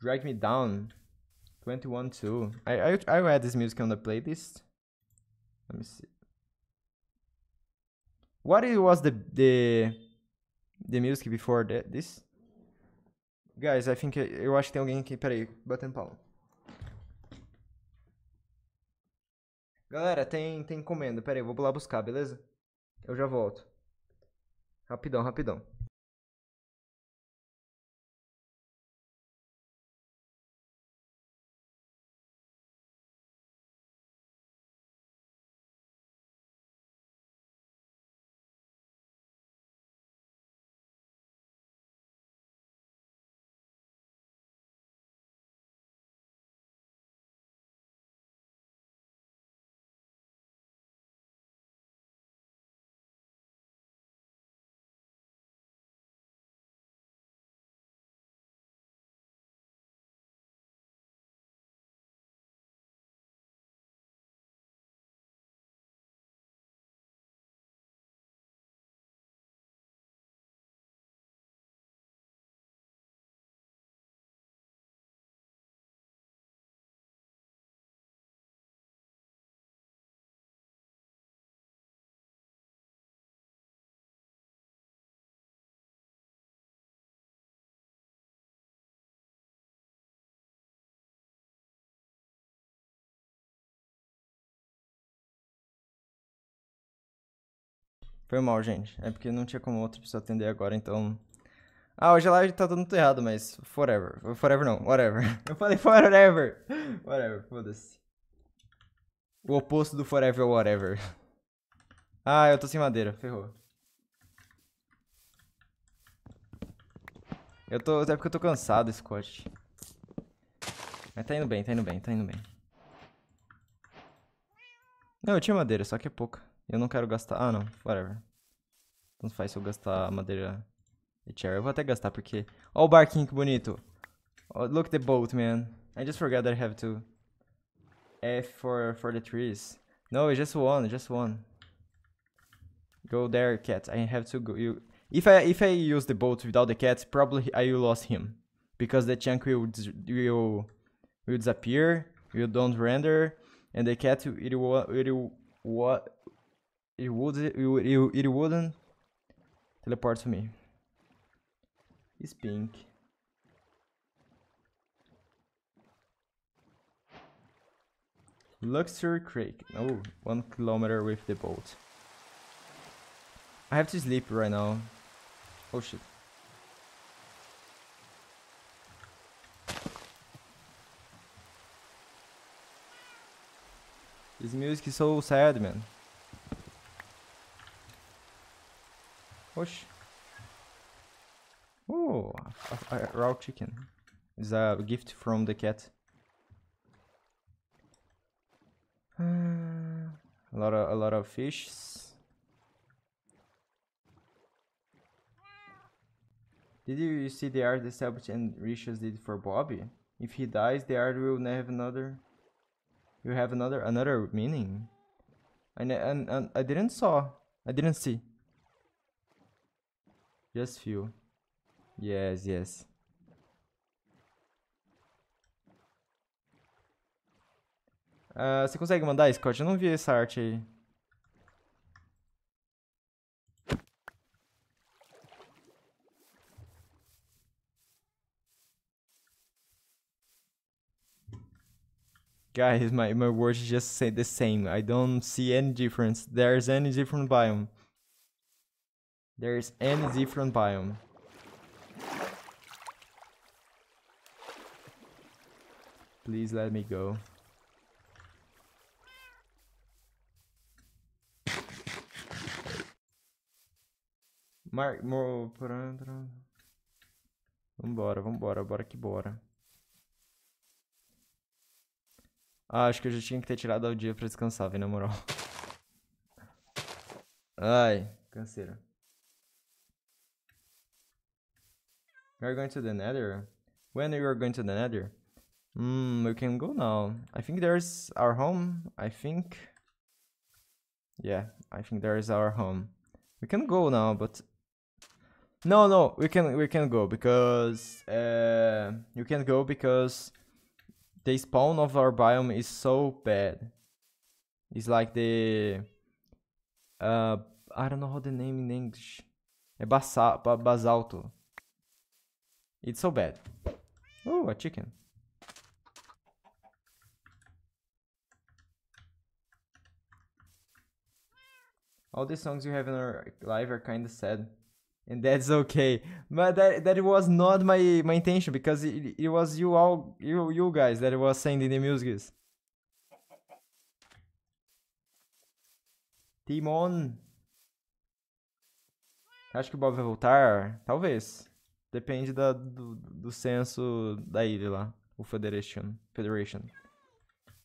Drag Me Down. 21-2. I, I, I read this music on the playlist. Let me see. What was the the the music before that, this? Guys, I think eh, eu acho que tem alguém aqui, peraí, batendo palma. Galera, tem tem encomenda, peraí, vou lá buscar, beleza? Eu já volto. Rapidão, rapidão. Foi mal, gente. É porque não tinha como outra pessoa atender agora, então. Ah, hoje lá tá tudo errado, mas forever. Forever não, whatever. Eu falei forever. Whatever, foda-se. O oposto do forever é whatever. Ah, eu tô sem madeira, ferrou. Eu tô. Até porque eu tô cansado, Scott. Mas tá indo bem, tá indo bem, tá indo bem. Não, eu tinha madeira, só que é pouca. Eu não quero gastar... Ah, não. Whatever. Tanto faz se eu gastar madeira e chair. Eu vou até gastar, porque... Olha o barquinho que bonito. Oh, look at the boat, man. I just forgot that I have to... F for, for the trees. No, it's just one, just one. Go there, cat. I have to go... You... If I if I use the boat without the cat, probably I will lose him. Because the chunk will, will, will disappear, will don't render, and the cat, it will, it will, what it would it, it wouldn't teleport to me. It's pink. Luxor Creek. Oh, one kilometer with the boat. I have to sleep right now. Oh shit. This music is so sad, man. Hoş. Oh, a, a raw chicken. It's a gift from the cat. a lot of a lot of fish. Did you see the art the Selbit and Rishas did for Bobby? If he dies, the art will have another. You have another another meaning. And and, and I didn't saw. I didn't see. Just few. Yes, yes. Uh, você consegue mandar, Scott? Eu não vi essa arte aí. Guys, my, my words is just say the same. I don't see any difference. There's any different biome. There's any different biome. Please let me go. Mark more. Vambora, vambora, bora que bora. Ah, acho que eu já tinha que ter tirado o dia pra descansar, vem na moral. Ai, canseira. We are going to the nether. When we are going to the nether? Hmm, we can go now. I think there's our home. I think. Yeah, I think there is our home. We can go now, but no, no, we can we can go because uh, you can go because the spawn of our biome is so bad. It's like the uh, I don't know how the name in English. É basal basalto. It's so bad. Oh, a chicken. All the songs you have in our live are kind of sad, and that's okay. But that that was not my my intention because it, it was you all you you guys that was sending the music. Timon. Acho que o Bob vai voltar? Talvez. Depende da, do, do censo da ilha lá. O Federation. Federation.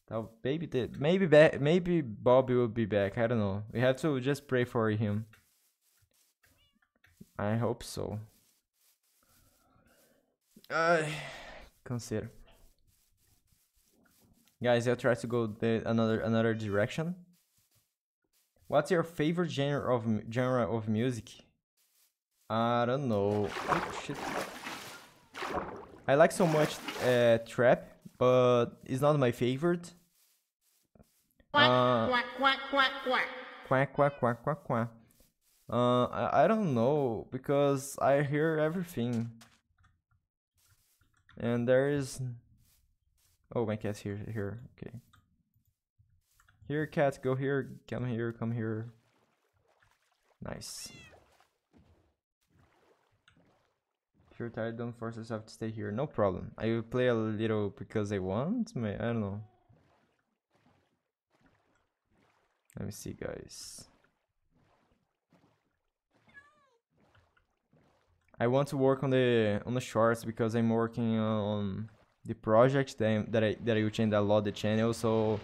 Now, maybe the, maybe maybe Bobby will be back. I don't know. We have to just pray for him. I hope so. I consider. Guys, I'll try to go the, another another direction. What's your favorite genre of genre of music? I don't know. Oh, shit. I like so much uh, trap, but it's not my favorite. Quack, uh, quack, quack, quack, quack. Quack, quack, quack, quack, quack. Uh, I, I don't know, because I hear everything. And there is... Oh, my cat's here, here, okay. Here, cat, go here, come here, come here. Nice. You're tired, don't force yourself to stay here. No problem. I will play a little because I want. My I don't know. Let me see, guys. I want to work on the on the shorts because I'm working on the project that that I that I will change a lot the channel. So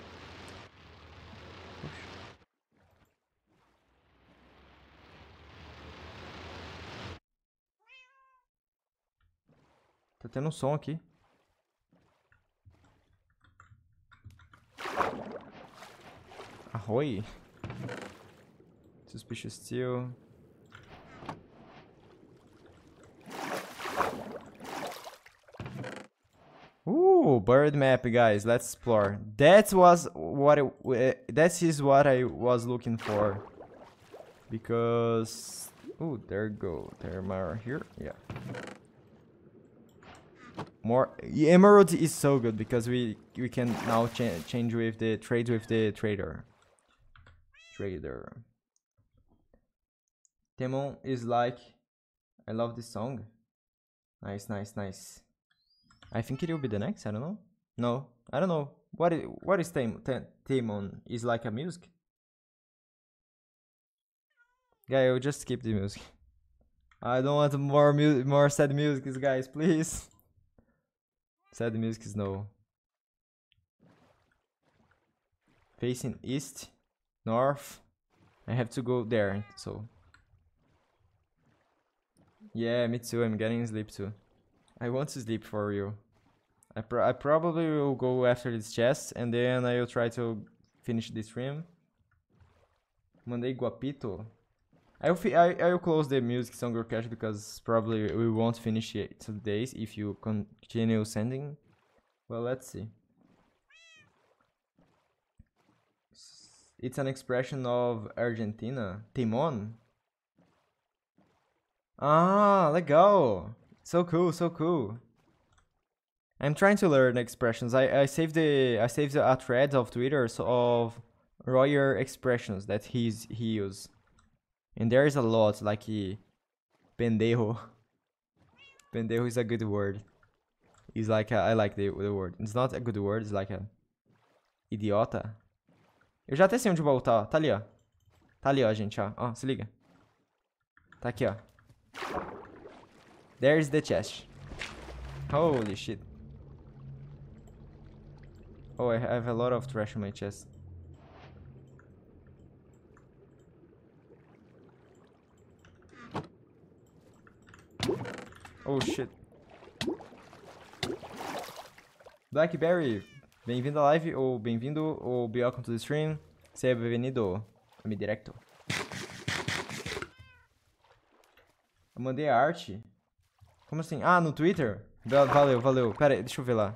tendo um som aqui. Arroi. Suspicious Steel. Ooh, bird map, guys. Let's explore. That was what it, uh, that is what I was looking for. Because oh, there go. There are here. Yeah. More emerald is so good because we we can now cha change with the trade with the trader. Trader. Temon is like, I love this song. Nice, nice, nice. I think it will be the next. I don't know. No, I don't know. What is what is Tem Temon? Is like a music. yeah, I will just skip the music. I don't want more mu more sad music, guys. Please. Sad music snow. Facing east, north. I have to go there, so. Yeah, me too. I'm getting sleep too. I want to sleep for you. I, pro I probably will go after this chest and then I will try to finish this stream. Mandei Guapito. I'll I, will i will close the music song request because probably we won't finish it today if you continue sending. Well, let's see. It's an expression of Argentina. Timon. Ah, let go. So cool, so cool. I'm trying to learn expressions. I, I saved the I saved a thread of Twitter so of royal expressions that he's he used. And there is a lot, like pendejo. pendejo is a good word. It's like a, I like the, the word. It's not a good word, it's like a idiota. Eu já até sei onde voltar, ó. Tá ali, ó. Tá ali, ó, gente, ó. Ó, se liga. Tá aqui, ó. There's the chest. Holy shit. Oh, I have a lot of trash in my chest. Oh, shit. Blackberry, bem-vindo à live, ou bem-vindo, ou welcome to the stream. Seja bem-vindo, me directo. Eu mandei a arte. Como assim? Ah, no Twitter? Valeu, valeu. Pera aí, deixa eu ver lá.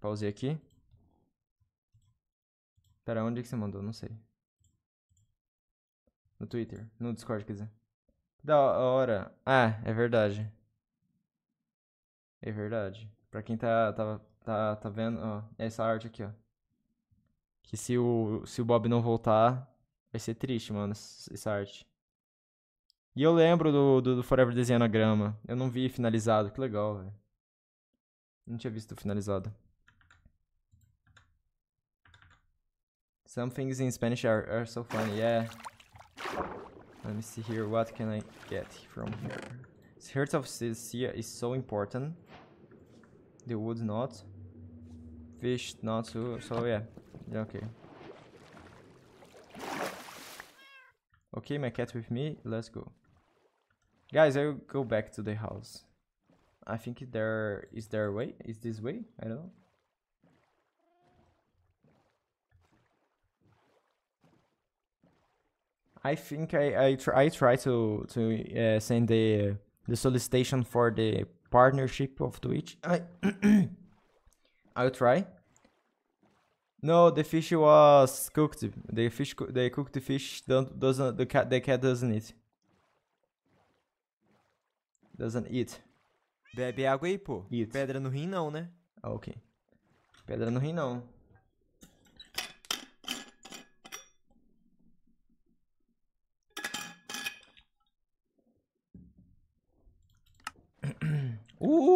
Pausei aqui. Pera, onde é que você mandou? Não sei. No Twitter. No Discord, quer dizer. Da hora. Ah, é verdade. É verdade. Pra quem tá, tá, tá, tá vendo, ó, é essa arte aqui, ó. Que se o, se o Bob não voltar, vai ser triste, mano, essa arte. E eu lembro do, do, do Forever desenhando a grama. Eu não vi finalizado, que legal, velho. Não tinha visto finalizado. Some things in Spanish are, are so funny, yeah. Let me see here, what can I get from here? This Heart of Cilicia is so important. The wood not. Fish not too, so yeah. yeah okay. Okay, my cat with me, let's go. Guys, I'll go back to the house. I think there is there a way? Is this way? I don't know. I think I I try, I try to to uh, send the the solicitation for the partnership of Twitch. I I'll try. No, the fish was cooked. The fish they cooked the fish don't doesn't the cat the cat doesn't eat. Doesn't eat. Bebe água aí, pô. Eat. Pedra no rim não, né? Ah, ok. Pedra no rim não.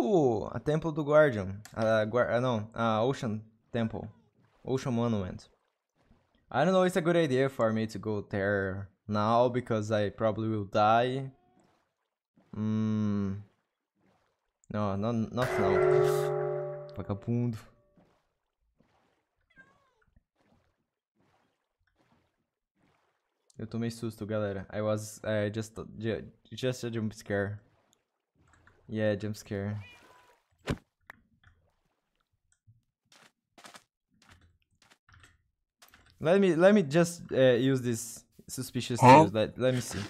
o a Temple do Guardian. A, a, ah, não, a Ocean Temple. Ocean Monument. I don't know if it's a good idea for me to go there now because I probably will die. Hmm, No, no, not now. Vagabundo. Eu tomei susto, galera. I was uh, just just a jump scare. Yeah, jump scare. Let me let me just uh, use this suspicious huh? news. Let let me see.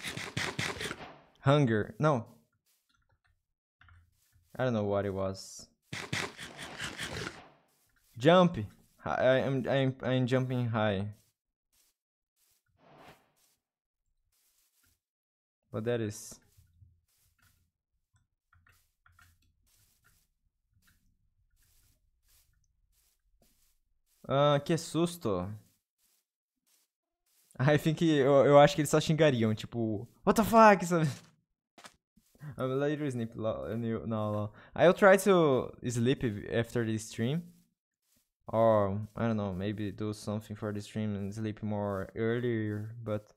Hunger. No. I don't know what it was. Jump. I am I am I am jumping high. But that is Ah, que susto. I think eu, eu acho que eles só xingariam, tipo, what the fuck, sabe? I'm sleep. No, no. I'll try to sleep after the stream. Or, I don't know, maybe do something for the stream and sleep more earlier. But,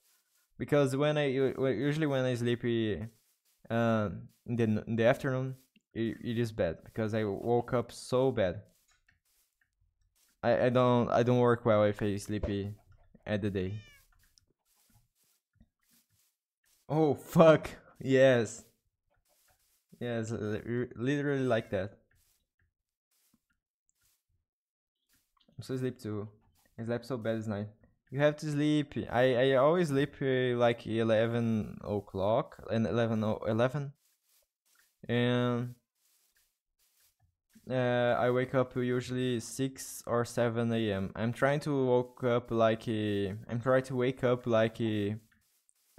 because when I, usually when I sleep uh, in, the, in the afternoon, it, it is bad. Because I woke up so bad. I, I don't I don't work well if I sleepy at the day. Oh fuck! Yes, yes, literally like that. I'm so sleep too. I slept so bad this night. You have to sleep. I I always sleep uh, like eleven o'clock and eleven o eleven. and uh, I wake up usually 6 or 7 a.m. I'm trying to wake up like ai I'm trying to wake up like a.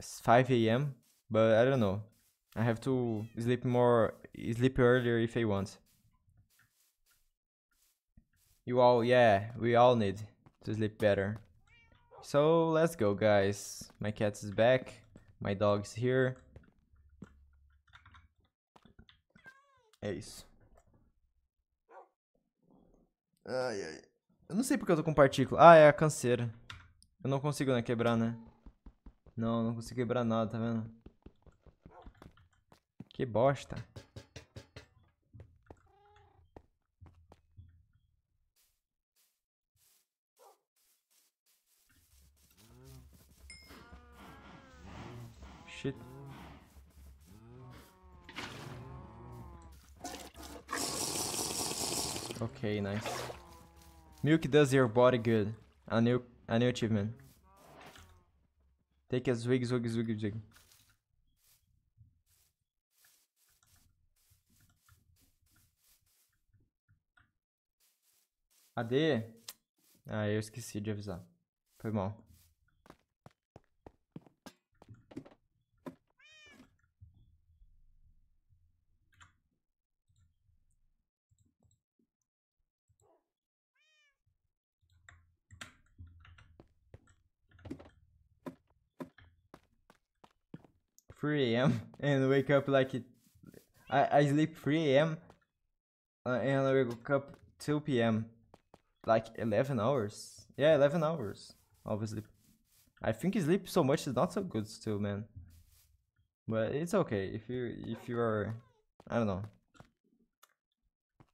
5 a.m. But I don't know. I have to sleep more, sleep earlier if I want. You all, yeah, we all need to sleep better. So let's go, guys. My cat is back. My dog's here. Ace. Ai, ai. Eu não sei porque eu tô com partícula. Ah, é a canseira. Eu não consigo né, quebrar, né? Não, não consigo quebrar nada, tá vendo? Que bosta. Shit. Okay, nice. Milk does your body good. A new, a new achievement. Take a zig zig zig zig. AD? Ah, eu esqueci de avisar. Foi mal. 3 a.m. and wake up like it. I, I sleep 3 a.m. Uh, and I wake up 2 p.m. Like 11 hours. Yeah, 11 hours, obviously. I think sleep so much is not so good still, man. But it's okay if you if you are, I don't know.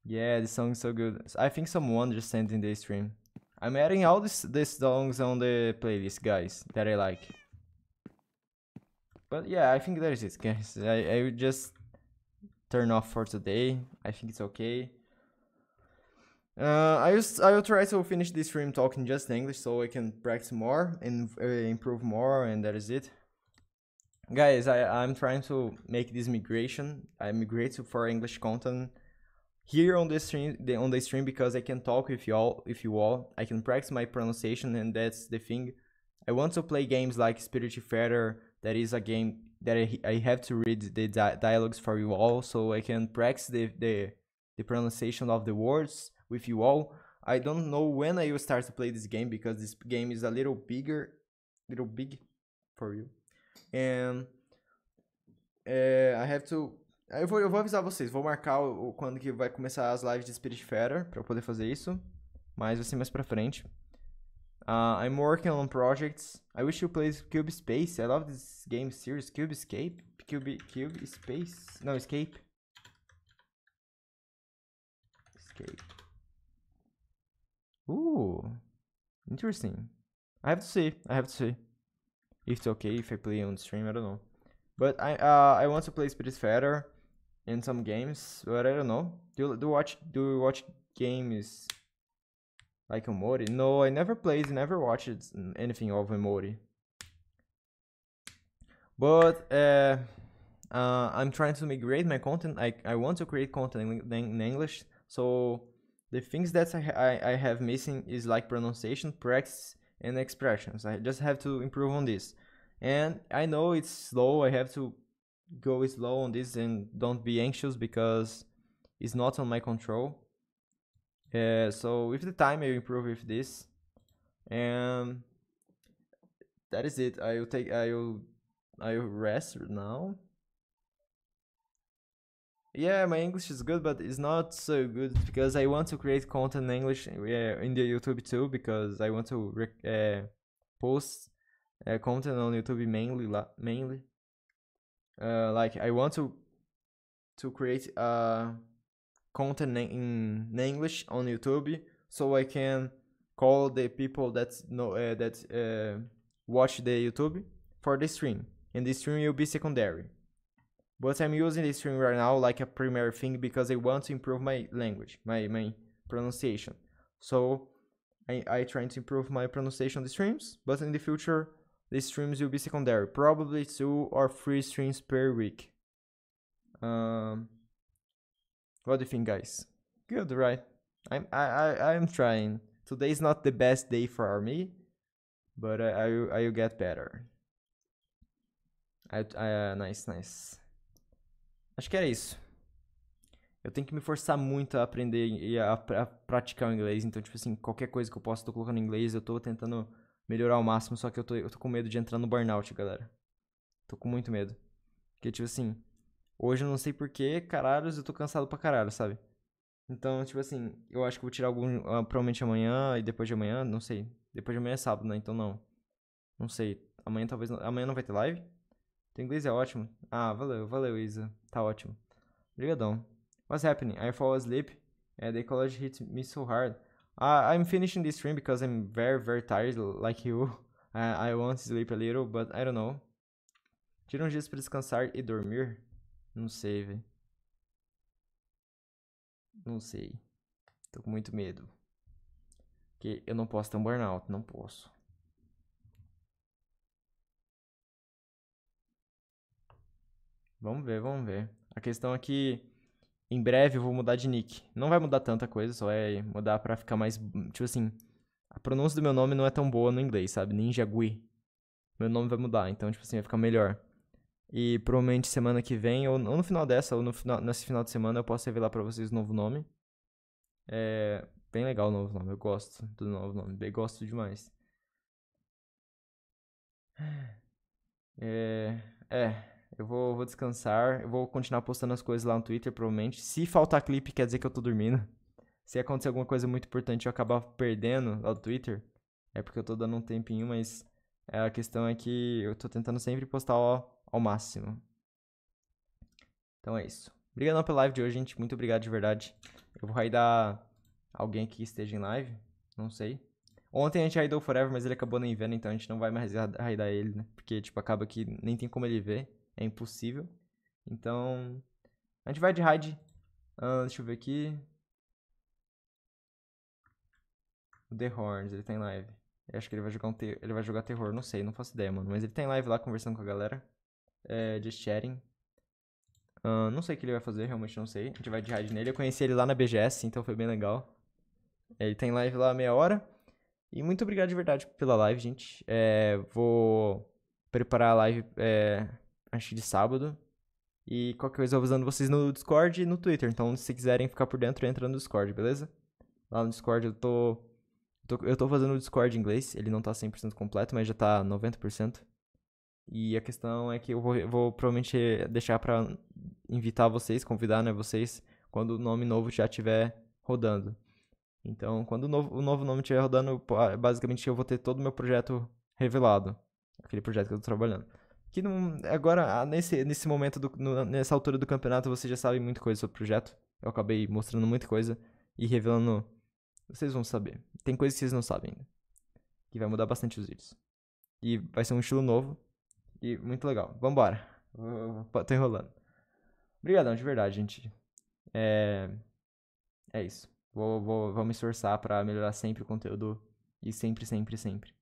Yeah, the song's so good. I think someone just sent in the stream. I'm adding all this, these songs on the playlist, guys, that I like but yeah, I think that is it, guys. I, I would just turn off for today. I think it's okay. Uh, I just I will try to finish this stream talking just English so I can practice more and uh, improve more, and that is it. Guys, I I'm trying to make this migration. I migrate to for English content here on the stream on the stream because I can talk with y'all if you all. I can practice my pronunciation, and that's the thing. I want to play games like Spirit Feather that is a game that I, I have to read the di dialogues for you all so I can practice the, the, the pronunciation of the words with you all. I don't know when I will start to play this game because this game is a little bigger, little big for you. And eh, I have to. Eu vou, eu vou avisar vocês, vou marcar o, quando que vai começar as lives de Spirit Fetter pra eu poder fazer isso. Mas vai ser mais pra frente. Uh, I'm working on projects. I wish you played Cube Space. I love this game series. Cube Escape? Cube, Cube Space? No, Escape. Escape. Ooh. Interesting. I have to see. I have to see. If it's okay if I play on stream, I don't know. But I uh, I want to play Spirit Fighter in some games, but I don't know. Do do watch do watch games like Omori? No, I never played, never watched anything of Omori. But uh, uh, I'm trying to migrate my content. I, I want to create content in, in English. So the things that I, I, I have missing is like pronunciation, practice, and expressions. I just have to improve on this. And I know it's slow. I have to go slow on this and don't be anxious because it's not on my control uh, so with the time, I improve with this, and that is it. I will take. I will. I will rest now. Yeah, my English is good, but it's not so good because I want to create content in English uh, in the YouTube too because I want to uh, post uh, content on YouTube mainly mainly. Uh, like I want to to create a uh, content in English on YouTube, so I can call the people that know uh, that uh, watch the YouTube for the stream, and the stream will be secondary. But I'm using the stream right now like a primary thing because I want to improve my language, my my pronunciation. So I I try to improve my pronunciation the streams, but in the future the streams will be secondary, probably two or three streams per week. Um, What do you think, guys? Good, right? I'm I, I I'm trying. Today's not the best day for me, but I I will get better. I, I, uh, nice, nice. Acho que era isso. Eu tenho que me forçar muito a aprender e a, a, praticar o inglês. Então, tipo assim, qualquer coisa que eu possa, eu tô colocando em inglês. Eu tô tentando melhorar ao máximo, só que eu tô, eu tô com medo de entrar no burnout, galera. Tô com muito medo. Porque, tipo assim, Hoje eu não sei porquê, caralhos, eu tô cansado pra caralho, sabe? Então, tipo assim, eu acho que vou tirar algum. Ah, provavelmente amanhã e depois de amanhã, não sei. Depois de amanhã é sábado, né? Então não. Não sei. Amanhã talvez. Não, amanhã não vai ter live? Teu então, inglês é ótimo. Ah, valeu, valeu, Isa. Tá ótimo. Obrigadão. What's happening? I fall asleep. Yeah, the college hit me so hard. Uh, I'm finishing this stream because I'm very, very tired, like you. Uh, I want to sleep a little, but I don't know. Tira uns dias para descansar e dormir. Não sei, velho. Não sei. Tô com muito medo. Porque eu não posso ter um burnout, não posso. Vamos ver, vamos ver. A questão é que em breve eu vou mudar de nick. Não vai mudar tanta coisa, só é mudar pra ficar mais. Tipo assim, a pronúncia do meu nome não é tão boa no inglês, sabe? Ninja Gui. Meu nome vai mudar, então, tipo assim, vai ficar melhor. E provavelmente semana que vem, ou, no final dessa, ou no final, nesse final de semana, eu posso revelar para vocês o novo nome. É bem legal o novo nome, eu gosto do novo nome, bem, gosto demais. É, é eu vou, vou descansar, eu vou continuar postando as coisas lá no Twitter, provavelmente. Se faltar clipe, quer dizer que eu tô dormindo. Se acontecer alguma coisa muito importante eu acabar perdendo lá no Twitter, é porque eu tô dando um tempinho, mas a questão é que eu tô tentando sempre postar, ó, ao máximo. Então é isso. Obrigadão pela live de hoje, gente. Muito obrigado de verdade. Eu vou raidar alguém que esteja em live. Não sei. Ontem a gente raidou Forever, mas ele acabou nem vendo, então a gente não vai mais raidar ele, né? Porque, tipo, acaba que nem tem como ele ver. É impossível. Então, a gente vai de raid. Uh, deixa eu ver aqui. O The Horns, ele tá em live. Eu acho que ele vai jogar um ele vai jogar terror, não sei, não faço ideia, mano. Mas ele tá em live lá conversando com a galera é, de sharing. Uh, não sei o que ele vai fazer, realmente não sei. A gente vai de raid nele. Eu conheci ele lá na BGS, então foi bem legal. Ele tem live lá meia hora. E muito obrigado de verdade pela live, gente. É, vou preparar a live, é, acho que de sábado. E qualquer coisa eu vou avisando vocês no Discord e no Twitter. Então, se quiserem ficar por dentro, entra no Discord, beleza? Lá no Discord eu tô. tô eu tô fazendo o Discord em inglês. Ele não tá 100% completo, mas já tá 90%. E a questão é que eu vou, vou provavelmente deixar para invitar vocês, convidar né, vocês, quando o nome novo já estiver rodando. Então, quando o novo, o novo nome estiver rodando, ah, basicamente eu vou ter todo o meu projeto revelado. Aquele projeto que eu estou trabalhando. Que não, agora, ah, nesse, nesse momento, do, no, nessa altura do campeonato, você já sabe muita coisa sobre o projeto. Eu acabei mostrando muita coisa e revelando. Vocês vão saber. Tem coisas que vocês não sabem ainda. Que vai mudar bastante os vídeos. E vai ser um estilo novo. E muito legal. Vambora. Tô enrolando. Obrigadão, de verdade, gente. É, é isso. Vou, vou, vou me esforçar para melhorar sempre o conteúdo. E sempre, sempre, sempre.